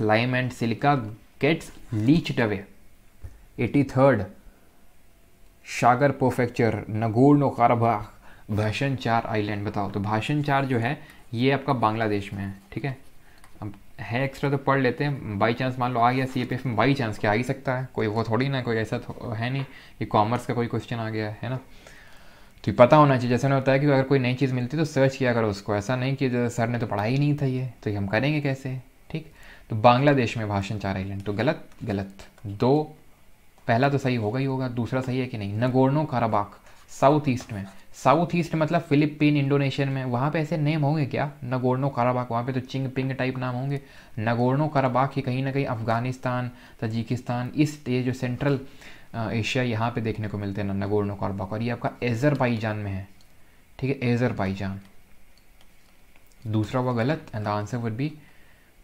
lime and silica gets leached away eighty third Kashgar prefecture Nagorno भाषण चार आईलैंड बताओ तो भाषण चार जो है ये आपका बांग्लादेश में है ठीक है है एक्स्ट्रा तो पढ़ लेते हैं बाई चांस मान लो आ गया सी में बाई चांस क्या आ ही सकता है कोई वो थोड़ी ना कोई ऐसा है नहीं कि कॉमर्स का कोई क्वेश्चन आ गया है ना तो पता होना चाहिए जैसे मैंने बताया कि अगर कोई नई चीज़ मिलती तो सर्च किया करो उसको ऐसा नहीं कि सर ने तो पढ़ा ही नहीं था ये तो ये हम करेंगे कैसे ठीक तो बांग्लादेश में भाषण चार आइलैंड तो गलत गलत दो पहला तो सही होगा ही होगा दूसरा सही है कि नहीं नगोर्नो काराबाख साउथ ईस्ट में साउथ ईस्ट मतलब फिलिपीन इंडोनेशियन में वहाँ पे ऐसे नेम होंगे क्या नगोर्नो काराबाक वहाँ पे तो चिंग पिंग टाइप नाम होंगे नगोर्नो काराबाक ही कहीं ना कहीं अफगानिस्तान तजिकिस्तान इस ये जो सेंट्रल एशिया यहाँ पे देखने को मिलते हैं ना नगोर्नो काराबाक और ये आपका एजरबाईजान में है ठीक है एजरबाईजान दूसरा हुआ गलत and the answer would be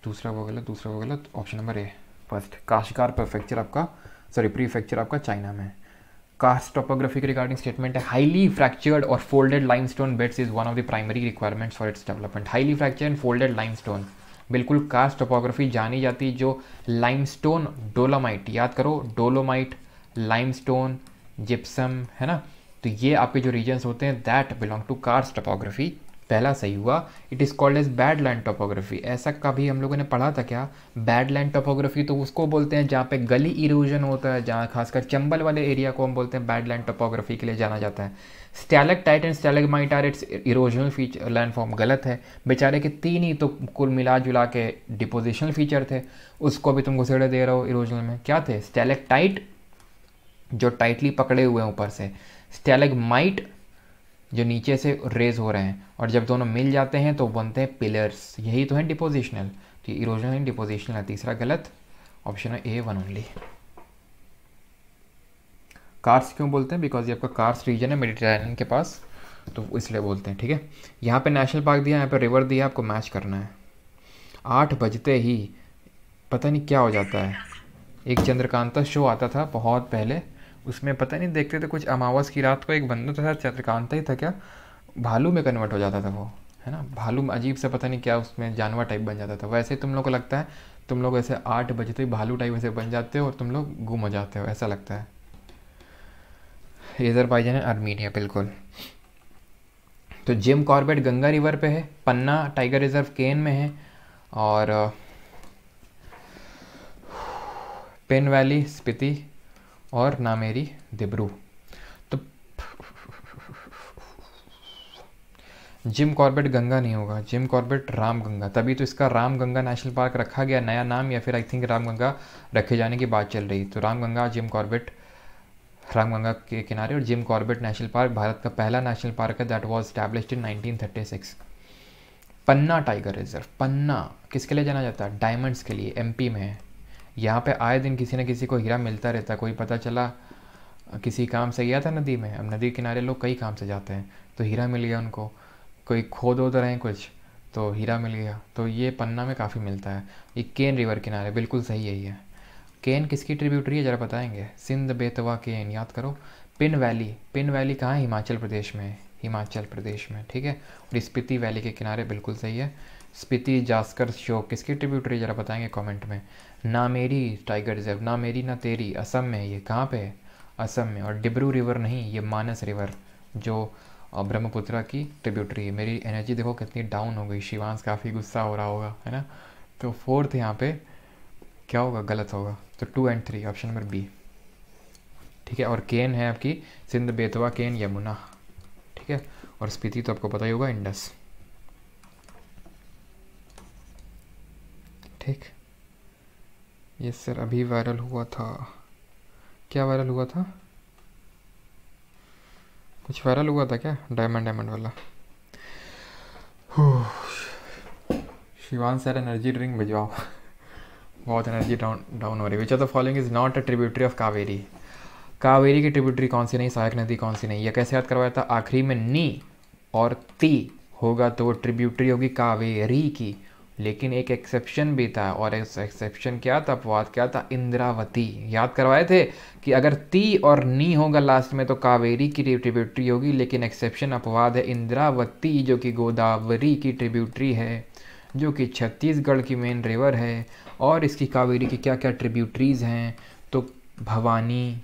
दूसरा हुआ गलत दूसरा हुआ गलत option number A first Kashgar prefecture आपका सॉरी प्रीफेक्चर आपका चाइना में है कास्ट के रिगार्डिंग स्टेटमेंट है हाईली फ्रैक्चर्ड और folded limestone beds is one of the primary requirements for its development highly fractured and folded limestone बिल्कुल karst topography जानी जाती है जो लाइम स्टोन डोलोमाइट याद करो डोलोमाइट लाइम स्टोन जिप्सम है ना तो ये आपके जो रीजन्स होते हैं that belong to karst topography पहला सही हुआ it is called as bad land topography ऐसा कभी हम लोगों ने पढ़ा था क्या बैड लैंड टोपोग्राफी तो उसको बोलते हैं जहाँ पे गली इरोजन होता है जहाँ खासकर चंबल वाले एरिया को हम बोलते हैं बैड लैंड टोपोग्राफी के लिए जाना जाता है stalactite and stalagmite are its erosional feature landform गलत है बेचारे के तीन ही तो कुल मिला जुला के डिपोजिशनल फीचर थे उसको भी तुम घुसेड़े दे रहे हो इरोजनल में क्या थे स्टैलक टाइट जो टाइटली पकड़े हुए हैं ऊपर से स्टैलग माइट जो नीचे से रेज हो रहे हैं और जब दोनों मिल जाते हैं तो बनते हैं पिलर्स यही तो है डिपोजिशनल तो इरोजनल एंड डिपोजिशनल है तीसरा गलत ऑप्शन है ए वन ओनली कार्स क्यों बोलते हैं बिकॉज ये आपका कार्स रीजन है मेडिटेरेनियन के पास तो इसलिए बोलते हैं ठीक है यहाँ पे नेशनल पार्क दिया यहाँ पे रिवर दिया आपको मैच करना है आठ बजते ही पता नहीं क्या हो जाता है एक चंद्रकांता शो आता था बहुत पहले उसमें पता नहीं देखते थे कुछ अमावस की रात को एक बंदा था चंद्रकांता ही था क्या भालू में कन्वर्ट हो जाता था वो है ना भालू में अजीब से पता नहीं क्या उसमें जानवर टाइप बन जाता था वैसे तुम लोग को लगता है तुम लोग ऐसे आठ बजे तो भालू टाइप ऐसे बन जाते हो और तुम लोग गुम हो जाते हो ऐसा लगता है इधर पाई है आर्मीनिया बिल्कुल तो जिम कॉर्बेट गंगा रिवर पे है पन्ना टाइगर रिजर्व केन में है और पेन वैली स्पिति और नामेरी दिब्रू जिम कॉर्बेट गंगा नहीं होगा जिम कॉर्बेट राम गंगा तभी तो इसका राम गंगा नेशनल पार्क रखा गया नया नाम या फिर आई थिंक राम गंगा रखे जाने की बात चल रही तो राम गंगा जिम कॉर्बेट राम गंगा के किनारे और Jim Corbett national park Bharat का पहला नेशनल पार्क है that was established in nineteen Panna tiger reserve Panna किसके लिए जाना जाता है डायमंड्स के लिए एम में है यहाँ पर आए दिन किसी न किसी को हीरा मिलता रहता कोई पता चला किसी काम से गया था नदी में अब नदी किनारे लोग कई काम से जाते हैं तो हीरा मिल गया उनको कोई खो दो रहे कुछ तो हीरा मिल गया तो ये पन्ना में काफ़ी मिलता है ये केन रिवर किनारे बिल्कुल सही यही है केन किसकी ट्रिब्यूटरी है ज़रा बताएंगे सिंध बेतवा केन याद करो पिन वैली पिन वैली कहाँ है हिमाचल प्रदेश में हिमाचल प्रदेश में ठीक है और स्पीति वैली के किनारे बिल्कुल सही है स्पीति जास्कर शो किसकी ट्रिब्यूटरी ज़रा बताएंगे कमेंट में ना मेरी टाइगर रिजर्व ना मेरी ना तेरी असम में ये कहाँ पे है असम में और डिब्रू रिवर नहीं ये मानस रिवर जो और ब्रह्मपुत्रा की ट्रिब्यूटरी है मेरी एनर्जी देखो कितनी डाउन हो गई शिवांश काफ़ी गुस्सा हो रहा होगा है ना तो फोर्थ यहाँ पे क्या होगा गलत होगा तो two and three option number B ठीक है और केन है आपकी सिंध बेतवा केन यमुना ठीक है और स्पीति तो आपको पता ही होगा इंडस ठीक यस सर अभी वायरल हुआ था क्या वायरल हुआ था कुछ वायरल हुआ था क्या डायमंड डायमंड वाला शिवान सर एनर्जी ड्रिंक भिजवाओ बहुत एनर्जी डाउन डाउन हो रही which of the following is not a tributary of Kaveri Kaveri की ट्रिब्यूटरी कौन सी नहीं सहायक नदी कौन सी नहीं यह कैसे याद करवाया था आखिरी में नी और ती होगा तो ट्रिब्यूटरी होगी कावेरी की लेकिन एक एक्सेप्शन भी था और इस एक्सेप्शन क्या था अपवाद क्या था इंद्रावती याद करवाए थे कि अगर ती और नी होगा लास्ट में तो कावेरी की ट्रिब्यूटरी होगी लेकिन एक्सेप्शन अपवाद है इंद्रावती जो कि गोदावरी की ट्रिब्यूटरी है जो कि छत्तीसगढ़ की मेन रिवर है और इसकी कावेरी की क्या क्या ट्रिब्यूटरीज हैं तो भवानी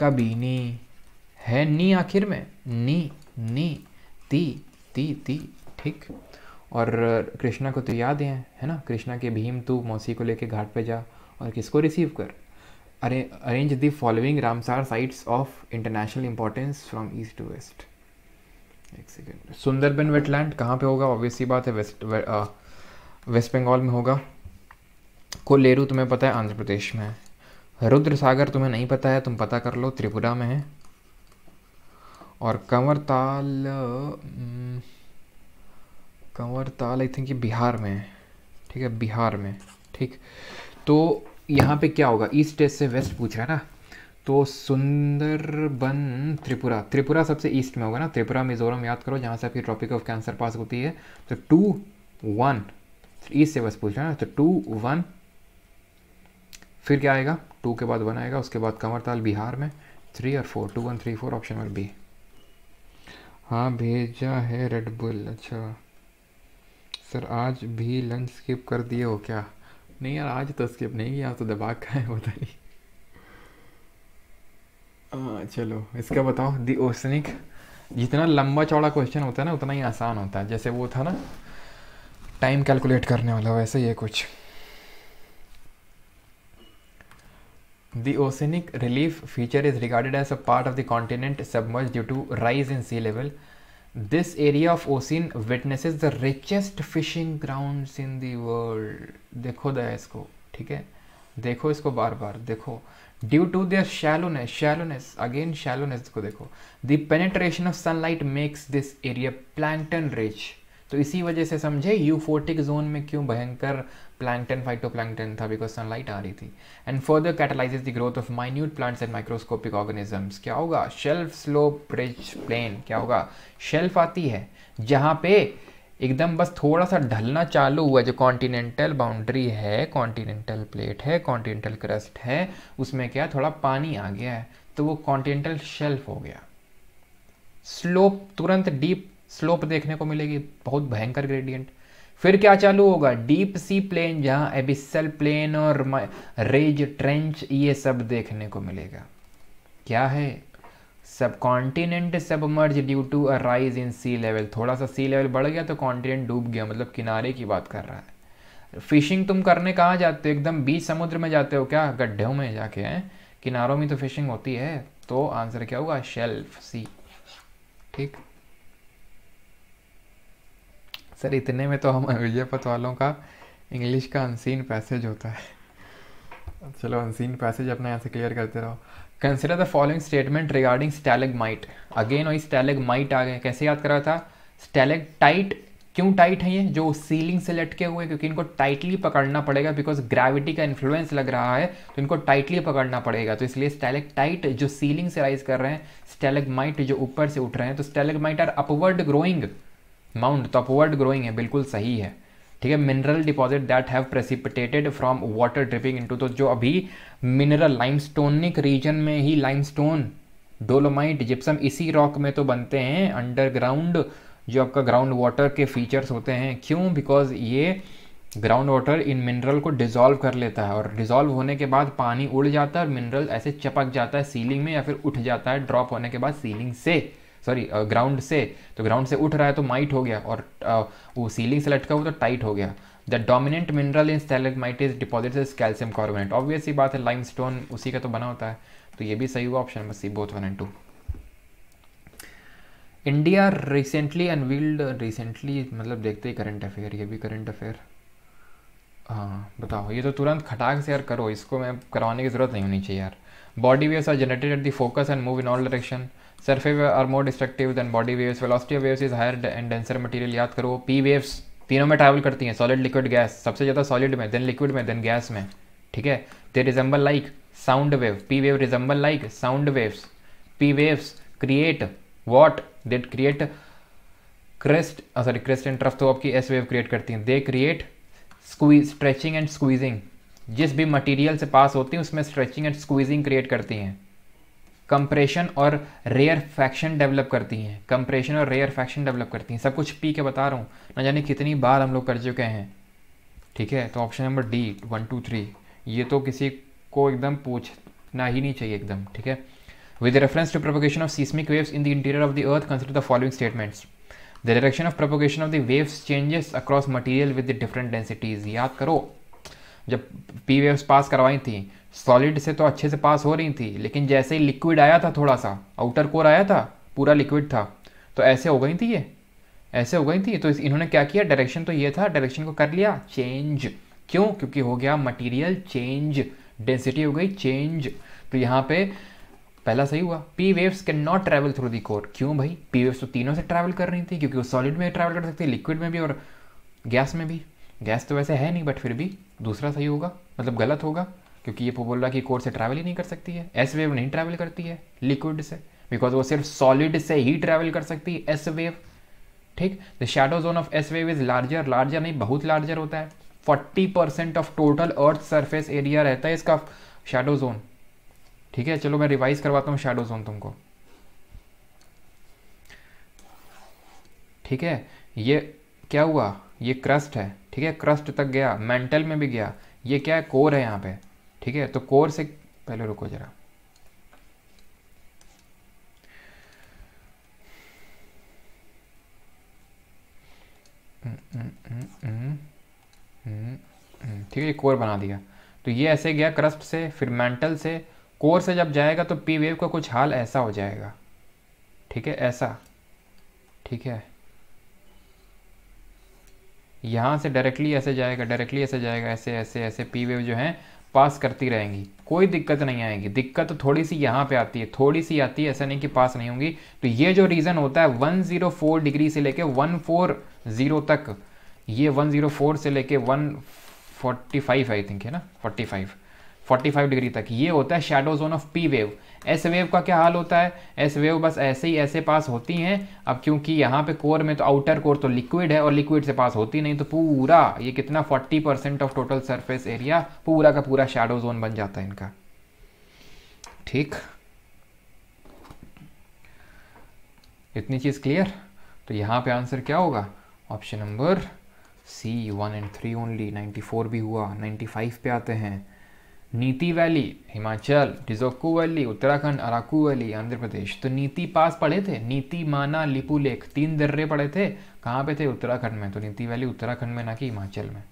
कबीनी है नी आखिर में नी नी ती ती ती ठीक और कृष्णा को तो याद है है ना कृष्णा के भीम तू मौसी को लेके घाट पे जा और किसको रिसीव कर अरे arrange the following Ramsar sites of international importance from east to west एक सेकेंड सुंदरबन वेटलैंड कहाँ पे होगा ऑब्वियसली बात है वेस्ट वे, आ, वेस्ट बंगाल में होगा कोलेरू तुम्हें पता है आंध्र प्रदेश में है रुद्र सागर तुम्हें नहीं पता है तुम पता कर लो त्रिपुरा में है और कंवरताल कंवर ताल आई थिंक ये बिहार में है ठीक है बिहार में ठीक तो यहाँ पे क्या होगा ईस्ट से वेस्ट पूछ रहा है ना तो सुंदरबन त्रिपुरा त्रिपुरा सबसे ईस्ट में होगा ना त्रिपुरा मिजोरम याद करो जहाँ से आपकी ट्रॉपिक ऑफ कैंसर पास होती है तो टू वन ईस्ट से वेस्ट पूछ रहा है ना तो टू वन फिर क्या आएगा टू के बाद वन आएगा उसके बाद कंवरताल बिहार में थ्री और four two one three four option number B हाँ भेजा है रेडबुल अच्छा सर आज भी लंच स्किप कर दिए हो क्या नहीं यार आज तो स्किप नहीं किया तो दबा खाए पता नहीं आ, चलो इसका बताओ दी ओसनिक जितना लंबा चौड़ा क्वेश्चन होता है ना उतना ही आसान होता है जैसे वो था ना टाइम कैलकुलेट करने वाला वैसे ये कुछ The oceanic relief feature is regarded as a part of the continent submerged due to rise in sea level this area of ocean witnesses the richest fishing grounds in the world देखो दया इसको ठीक है देखो इसको बार बार देखो due to their shallowness shallowness again shallowness को देखो the penetration of sunlight makes this area plankton rich तो इसी वजह से समझे यूफोटिक जोन में क्यों भयंकर प्लैंकटन फाइटोप्लैंकटन था बिकॉज सनलाइट आ रही थी and further catalyses the growth of minute plants and microscopic organisms क्या होगा शेल्फ स्लोप ब्रिज प्लेन क्या होगा शेल्फ आती है जहाँ पे एकदम बस थोड़ा सा ढलना चालू हुआ जो कॉन्टिनेंटल बाउंड्री है कॉन्टिनेंटल प्लेट है कॉन्टिनेंटल क्रस्ट है उसमें क्या थोड़ा पानी आ गया है तो वो कॉन्टिनेंटल शेल्फ हो गया स्लोप तुरंत डीप स्लोप देखने को मिलेगी बहुत भयंकर ग्रेडियंट फिर क्या चालू होगा डीप सी प्लेन जहां एबिसल प्लेन और रेज ट्रेंच ये सब देखने को मिलेगा क्या है सब continent submerge due to a rise in sea level थोड़ा सा सी लेवल बढ़ गया तो कॉन्टिनेंट डूब गया मतलब किनारे की बात कर रहा है फिशिंग तुम करने कहाँ जाते हो एकदम बीच समुद्र में जाते हो क्या गड्ढों में जाके हैं किनारों में तो फिशिंग होती है तो आंसर क्या होगा शेल्फ सी ठीक सर इतने में तो हम पथ वालों का इंग्लिश का अनसीन पैसेज होता है चलो अनसीन पैसेज अपना यहाँ से क्लियर करते रहो consider the following statement regarding stalagmite again वही स्टैलेग माइट आ गए कैसे याद करा था स्टैलेग टाइट क्यों टाइट है ये जो सीलिंग से लटके हुए क्योंकि इनको टाइटली पकड़ना पड़ेगा बिकॉज ग्रेविटी का इन्फ्लुएंस लग रहा है तो इनको टाइटली पकड़ना पड़ेगा तो इसलिए स्टैलक टाइट जो सीलिंग से राइज कर रहे हैं स्टैलक माइट जो ऊपर से उठ रहे हैं तो stalagmite are upward growing mount तो अपवर्ड ग्रोइंग है बिल्कुल सही है ठीक है mineral deposit that have precipitated from water dripping into तो जो अभी मिनरल लाइमस्टोनिक रीजन में ही लाइमस्टोन डोलोमाइट जिप्सम इसी रॉक में तो बनते हैं अंडरग्राउंड जो आपका ग्राउंड वाटर के फीचर्स होते हैं क्यों बिकॉज ये ग्राउंड वाटर इन मिनरल को डिजोल्व कर लेता है और डिजोल्व होने के बाद पानी उड़ जाता है और मिनरल ऐसे चपक जाता है सीलिंग में या फिर उठ जाता है ड्रॉप होने के बाद सीलिंग से सॉरी ग्राउंड uh, से तो ग्राउंड से उठ रहा है तो माइट हो गया और आ, uh, वो सीलिंग से लटका हुआ तो टाइट हो गया the dominant mineral in stalagmites deposit is calcium carbonate obvious ही बात है लाइम स्टोन उसी का तो बना होता है तो ये भी सही हुआ option number C both one and two India recently unveiled recently मतलब देखते ही करंट अफेयर ये भी करंट अफेयर हाँ बताओ ये तो तुरंत खटाक से यार करो इसको मैं करवाने की ज़रूरत नहीं होनी चाहिए यार body waves are generated at the focus and move in all direction surface are more destructive than body body waves velocity of waves is higher and denser याद करो पी वेव्स तीनों में ट्रैवल करती हैं सॉलिड लिक्विड गैस सबसे ज़्यादा solid में then liquid में देन गैस में ठीक है they resemble like sound wave P wave resemble like sound waves P waves create what that create crest sorry crest and trough तो आपकी एस वेव क्रिएट करती हैं they create squeeze stretching and squeezing जिस भी material से पास होती हैं उसमें स्ट्रेचिंग एंड स्क्वीजिंग क्रिएट करती हैं कंप्रेशन और रेयर फैक्शन डेवलप करती हैं कंप्रेशन और रेयर फैक्शन डेवलप करती हैं सब कुछ पी के बता रहा हूँ ना जाने कितनी बार हम लोग कर चुके हैं ठीक है तो option number D one two three ये तो किसी को एकदम पूछना ही नहीं चाहिए एकदम ठीक है with reference to propagation of seismic waves in the interior of the earth consider the following statements the direction of propagation of the waves changes across material with different densities याद करो जब पी वेव्स पास करवाई थी solid से तो अच्छे से पास हो रही थी लेकिन जैसे ही लिक्विड आया था थोड़ा सा आउटर कोर आया था पूरा लिक्विड था तो ऐसे हो गई थी ये ऐसे हो गई थी तो इन्होंने क्या किया डायरेक्शन तो ये था डायरेक्शन को कर लिया चेंज क्यों क्योंकि हो गया मटेरियल चेंज डेंसिटी हो गई चेंज तो यहाँ पे पहला सही हुआ P waves can not travel through the core क्यों भाई पी वेव्स तो तीनों से ट्रैवल कर रही थी क्योंकि वो सॉलिड में ट्रैवल कर सकती है लिक्विड में भी और गैस में भी गैस तो वैसे है नहीं बट फिर भी दूसरा सही होगा मतलब गलत होगा क्योंकि ये पोबोला की कोर से ट्रैवल ही नहीं कर सकती है एस वेव नहीं ट्रैवल करती है लिक्विड से बिकॉज वो सिर्फ सॉलिड से ही ट्रैवल कर सकती है एस वेव ठीक the shadow zone of S wave is larger larger नहीं बहुत लार्जर होता है forty percent of total earth surface area रहता है इसका शेडो जोन ठीक है चलो मैं रिवाइज करवाता हूँ शेडो जोन तुमको ठीक है ये क्या हुआ ये क्रस्ट है ठीक है क्रस्ट तक गया मेंटल में भी गया ये क्या है कोर है यहाँ पे ठीक है तो कोर से पहले रुको जरा हम्म, हम्म, हम्म, ठीक है कोर बना दिया तो ये ऐसे गया क्रस्ट से फिर मेंटल से कोर से जब जाएगा तो पी वेव का कुछ हाल ऐसा हो जाएगा ठीक है ऐसा ठीक है यहाँ से डायरेक्टली ऐसे जाएगा डायरेक्टली ऐसे जाएगा ऐसे ऐसे ऐसे पी वेव जो है पास करती रहेंगी कोई दिक्कत नहीं आएगी दिक्कत तो थोड़ी सी यहाँ पे आती है थोड़ी सी आती है ऐसा नहीं कि पास नहीं होंगी तो ये जो रीज़न होता है 104 डिग्री से लेके 140 तक ये 104 से लेके 145 आई थिंक है ना 45 45 डिग्री तक ये होता है shadow zone of P wave S wave का क्या हाल होता है एस वेव बस ऐसे ही ऐसे पास होती हैं अब क्योंकि यहाँ पे कोर में तो आउटर कोर तो लिक्विड है और लिक्विड से पास होती नहीं तो पूरा ये कितना 40 percent of total surface area पूरा का पूरा शेडो जोन बन जाता है इनका ठीक इतनी चीज़ क्लियर तो यहाँ पे आंसर क्या होगा option number C one and three only ninety भी हुआ नाइन्टी पे आते हैं Niti valley Himachal Dzukou valley Uttarakhand Araku valley Andhra Pradesh तो नीति पास पढ़े थे नीति माना लिपू लेख तीन दर्रे पढ़े थे कहाँ पे थे उत्तराखंड में तो नीति वैली उत्तराखंड में ना कि हिमाचल में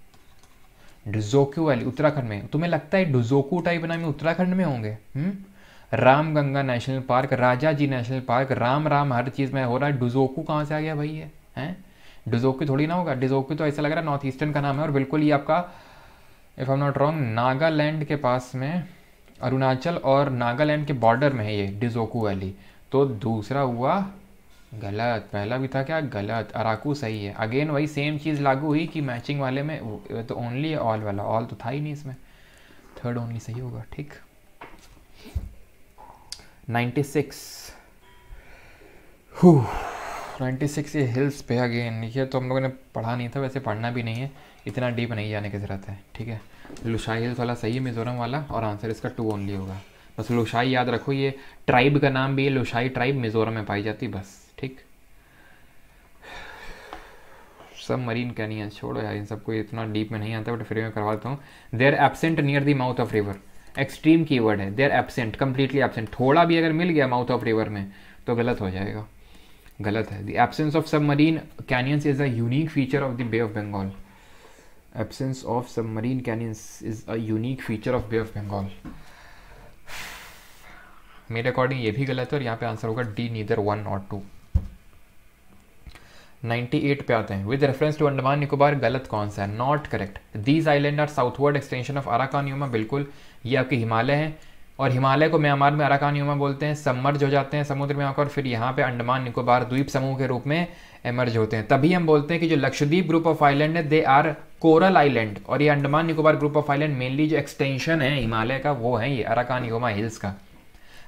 डिजोकू वैली उत्तराखंड में तुम्हें लगता है डुजोकू टाइप नाम उत्तराखंड में होंगे Ramganga national park Rajaji national park Ram Ram हर चीज़ में हो रहा है डुजोकू कहाँ से आ गया भाई है डिजोकू थोड़ी ना होगा डिजोकू तो ऐसा लग रहा है नॉर्थ ईस्टर्न का नाम है और बिल्कुल ये आपका if I not wrong Nagaland के पास में अरुणाचल और नागालैंड के बॉर्डर में है ये डिजोकू वैली तो दूसरा हुआ गलत पहला भी था क्या गलत अराकू सही है अगेन वही सेम चीज़ लागू हुई कि मैचिंग वाले में तो ओनली ऑल वाला ऑल तो था ही नहीं इसमें थर्ड ओनली सही होगा ठीक 96 हु 96 ये हिल्स पे अगेन ये तो हम लोगों ने पढ़ा नहीं था वैसे पढ़ना भी नहीं है इतना डीप नहीं जाने की ज़रूरत है ठीक है लुशाई हिल्स वाला तो सही है मिज़ोरम वाला और आंसर इसका टू ओनली होगा बस लुशाई याद रखो ये ट्राइब का नाम भी है लुशाई ट्राइब मिज़ोरम में पाई जाती बस ठीक सब मरीन कहनी है छोड़ो यार इन सबको इतना डीप में नहीं आता बट फिर मैं करवा देता हूँ there absent near the mouth of river extreme की वर्ड है देयर एबसेंट कम्प्लीटली एबसेंट थोड़ा भी अगर मिल गया माउथ ऑफ रिवर में तो गलत हो जाएगा गलत है the absence of submarine canyons is a unique feature of the Bay of Bengal absence of submarine canyons is a unique feature of Bay of Bengal मेरे अकॉर्डिंग ये भी गलत है और यहाँ पे आंसर होगा डी नीदर वन और टू 98 पे आते हैं with reference to Andaman Nicobar गलत कौन सा है not correct these island are southward extension of Arakan Yoma बिल्कुल ये आपके हिमालय हैं और हिमालय को म्यांमार में अराकान यूमा बोलते हैं सबमर्ज हो जाते हैं समुद्र में आकर फिर यहाँ पे अंडमान निकोबार द्वीप समूह के रूप में एमर्ज होते हैं तभी हम बोलते हैं कि जो लक्षद्वीप ग्रुप ऑफ आइलैंड है दे आर कोरल आइलैंड और ये Andaman Nicobar group of island mainly जो एक्सटेंशन है हिमालय का वो है ये अराकान योमा हिल्स का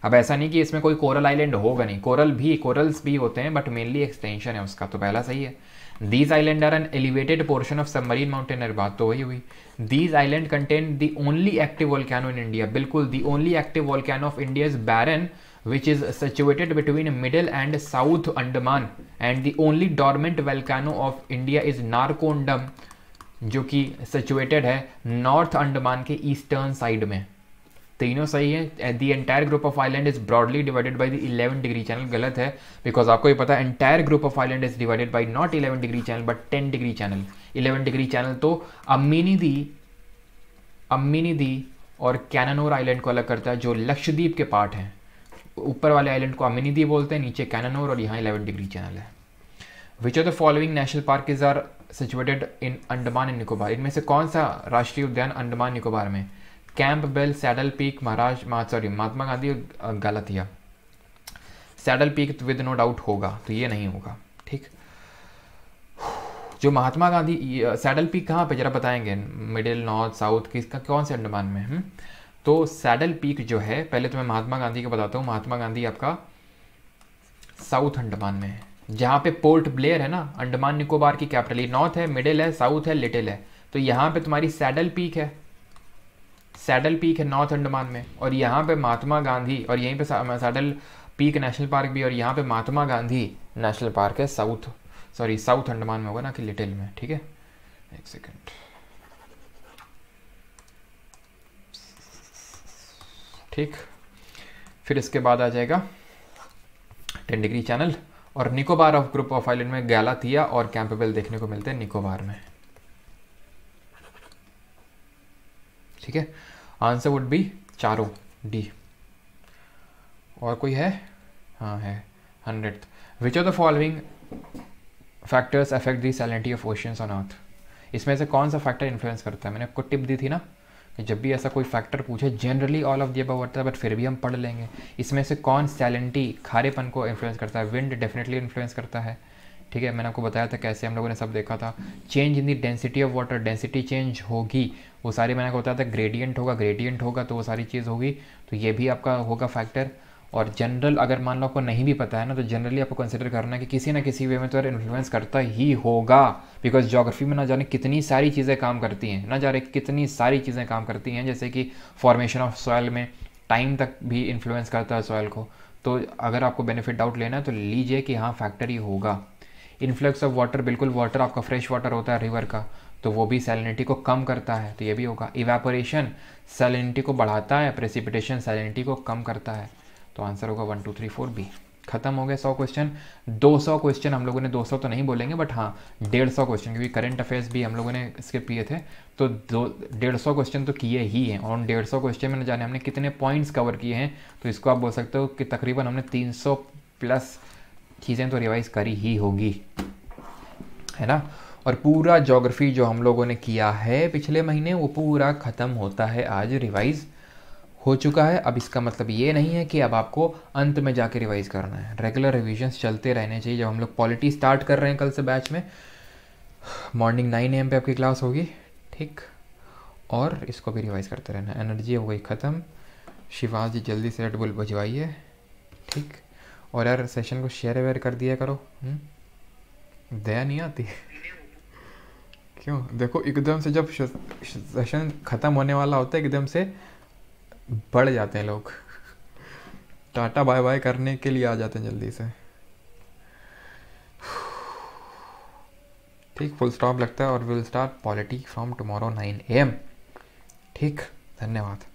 अब ऐसा नहीं कि इसमें कोई कोरल आइलैंड होगा नहीं कोरल भी कोरल्स भी होते हैं बट मेनली एक्सटेंशन है उसका तो पहला सही है these island are an elevated portion of submarine mountains बात तो वही हुई these island contain the only active volcano in India बिल्कुल the only active volcano of India is Barren which is situated between Middle and South Andaman and the only dormant volcano of India is Narcondam जो कि situated है north Andaman के eastern side में तीनों सही है the entire group of island is broadly divided by the 11 degree channel गलत है बिकॉज आपको ये पता है entire group of island is divided by not 11 degree channel but 10 degree channel 11 degree channel तो अम्मीनी दी अम्मीनी दी और कैननोर आइलैंड को अलग करता है जो लक्षद्वीप के पार्ट हैं ऊपर वाले आइलैंड को अम्मीनी दी बोलते हैं नीचे कैननोर और यहाँ इलेवन डिग्री चैनल है which are the following national park is are situated in Andaman and Nicobar इनमें से कौन सा राष्ट्रीय उद्यान अंडमान निकोबार में कैंप बेल सैडल पीक महाराज sorry Mahatma Gandhi Galathea saddle peak with no doubt होगा तो ये नहीं होगा ठीक जो महात्मा गांधी सैडल पीक कहाँ पे जरा बताएंगे मिडिल नॉर्थ साउथ किसका कौन से अंडमान में हुँ? हम्म? तो सैडल पीक जो है पहले तो मैं महात्मा गांधी का बताता हूँ महात्मा गांधी आपका साउथ अंडमान में है जहाँ पे पोर्ट ब्लेयर है ना अंडमान निकोबार की कैपिटल नॉर्थ है मिडिल है साउथ है लिटिल है तो यहाँ पे तुम्हारी सैडल पीक है सैडल पीक है नॉर्थ अंडमान में और यहाँ पे महात्मा गांधी और यहीं पे सैडल पीक नेशनल पार्क भी और यहाँ पे महात्मा गांधी नेशनल पार्क है साउथ सॉरी साउथ अंडमान में होगा ना कि लिटिल में ठीक है एक सेकेंड ठीक फिर इसके बाद आ जाएगा टेन डिग्री चैनल और Nicobar of group of island में गैलाथिया और कैंपेबल देखने को मिलते हैं निकोबार में ठीक है आंसर वुड बी चारो डी और कोई है हाँ है hundred which of the following factors affect the salinity of oceans on earth इसमें से कौन सा फैक्टर इन्फ्लुएंस करता है मैंने आपको टिप दी थी ना जब भी ऐसा कोई फैक्टर पूछे generally all of the above होता है बट फिर भी हम पढ़ लेंगे इसमें से कौन सैलेंटी खारेपन को इन्फ्लुएंस करता है विंड डेफिनेटली इन्फ्लुएंस करता है ठीक है मैंने आपको बताया था कैसे हम लोगों ने सब देखा था change in the density of water density change होगी वो सारी मैंने आपको बताया था ग्रेडियंट होगा ग्रेडियंट होगा तो वो सारी चीज़ होगी तो ये भी आपका होगा फैक्टर और जनरल अगर मान लो आपको नहीं भी पता है ना तो जनरली आपको कंसिडर करना है कि किसी ना किसी वे में तो यार इन्फ्लुएंस करता ही होगा बिकॉज जोग्राफी में ना जाने कितनी सारी चीज़ें काम करती हैं ना जाने कितनी सारी चीज़ें काम करती हैं जैसे कि फॉर्मेशन ऑफ सॉयल में टाइम तक भी इन्फ्लुएंस करता है सॉयल को तो अगर आपको बेनिफिट डाउट लेना है तो लीजिए कि हाँ फैक्टर ही होगा इन्फ्लक्स ऑफ वाटर बिल्कुल वाटर आपका फ्रेश वाटर होता है रिवर का तो वो भी सैलिनिटी को कम करता है तो ये भी होगा इवेपोरेशन सैलिनिटी को बढ़ाता है प्रेसिपिटेशन सैलिनिटी को कम करता है तो आंसर होगा one two three four B खत्म हो गए सौ क्वेश्चन दो सौ क्वेश्चन हम लोगों ने दो सौ तो नहीं बोलेंगे बट हाँ डेढ़ सौ क्वेश्चन क्योंकि करंट अफेयर्स भी हम लोगों ने स्किप किए थे तो दो डेढ़ सौ क्वेश्चन तो किए ही हैं और उन डेढ़ सौ क्वेश्चन में न जाने हमने कितने पॉइंट्स कवर किए हैं तो इसको आप बोल सकते हो कि तकरीबन हमने तीन सौ प्लस चीज़ें तो रिवाइज करी ही होगी है ना और पूरा जोग्राफी जो हम लोगों ने किया है पिछले महीने वो पूरा ख़त्म होता है आज रिवाइज़ हो चुका है अब इसका मतलब ये नहीं है कि अब आपको अंत में जाके रिवाइज करना है रेगुलर रिविजन्स चलते रहने चाहिए जब हम लोग पॉलिटी स्टार्ट कर रहे हैं कल से बैच में मॉर्निंग नाइन एम पे आपकी क्लास होगी ठीक और इसको भी रिवाइज करते रहना एनर्जी हो गई ख़त्म शिवाज जी जल्दी से रेडबुल भजवाइए ठीक और यार सेशन को शेयर वेयर कर दिया करो हम्म। दया नहीं आती क्यों देखो एकदम से जब सेशन ख़त्म होने वाला होता है एकदम से बढ़ जाते हैं लोग टाटा बाय बाय करने के लिए आ जाते हैं जल्दी से ठीक फुल स्टॉप लगता है और will start polity from tomorrow nine A M ठीक धन्यवाद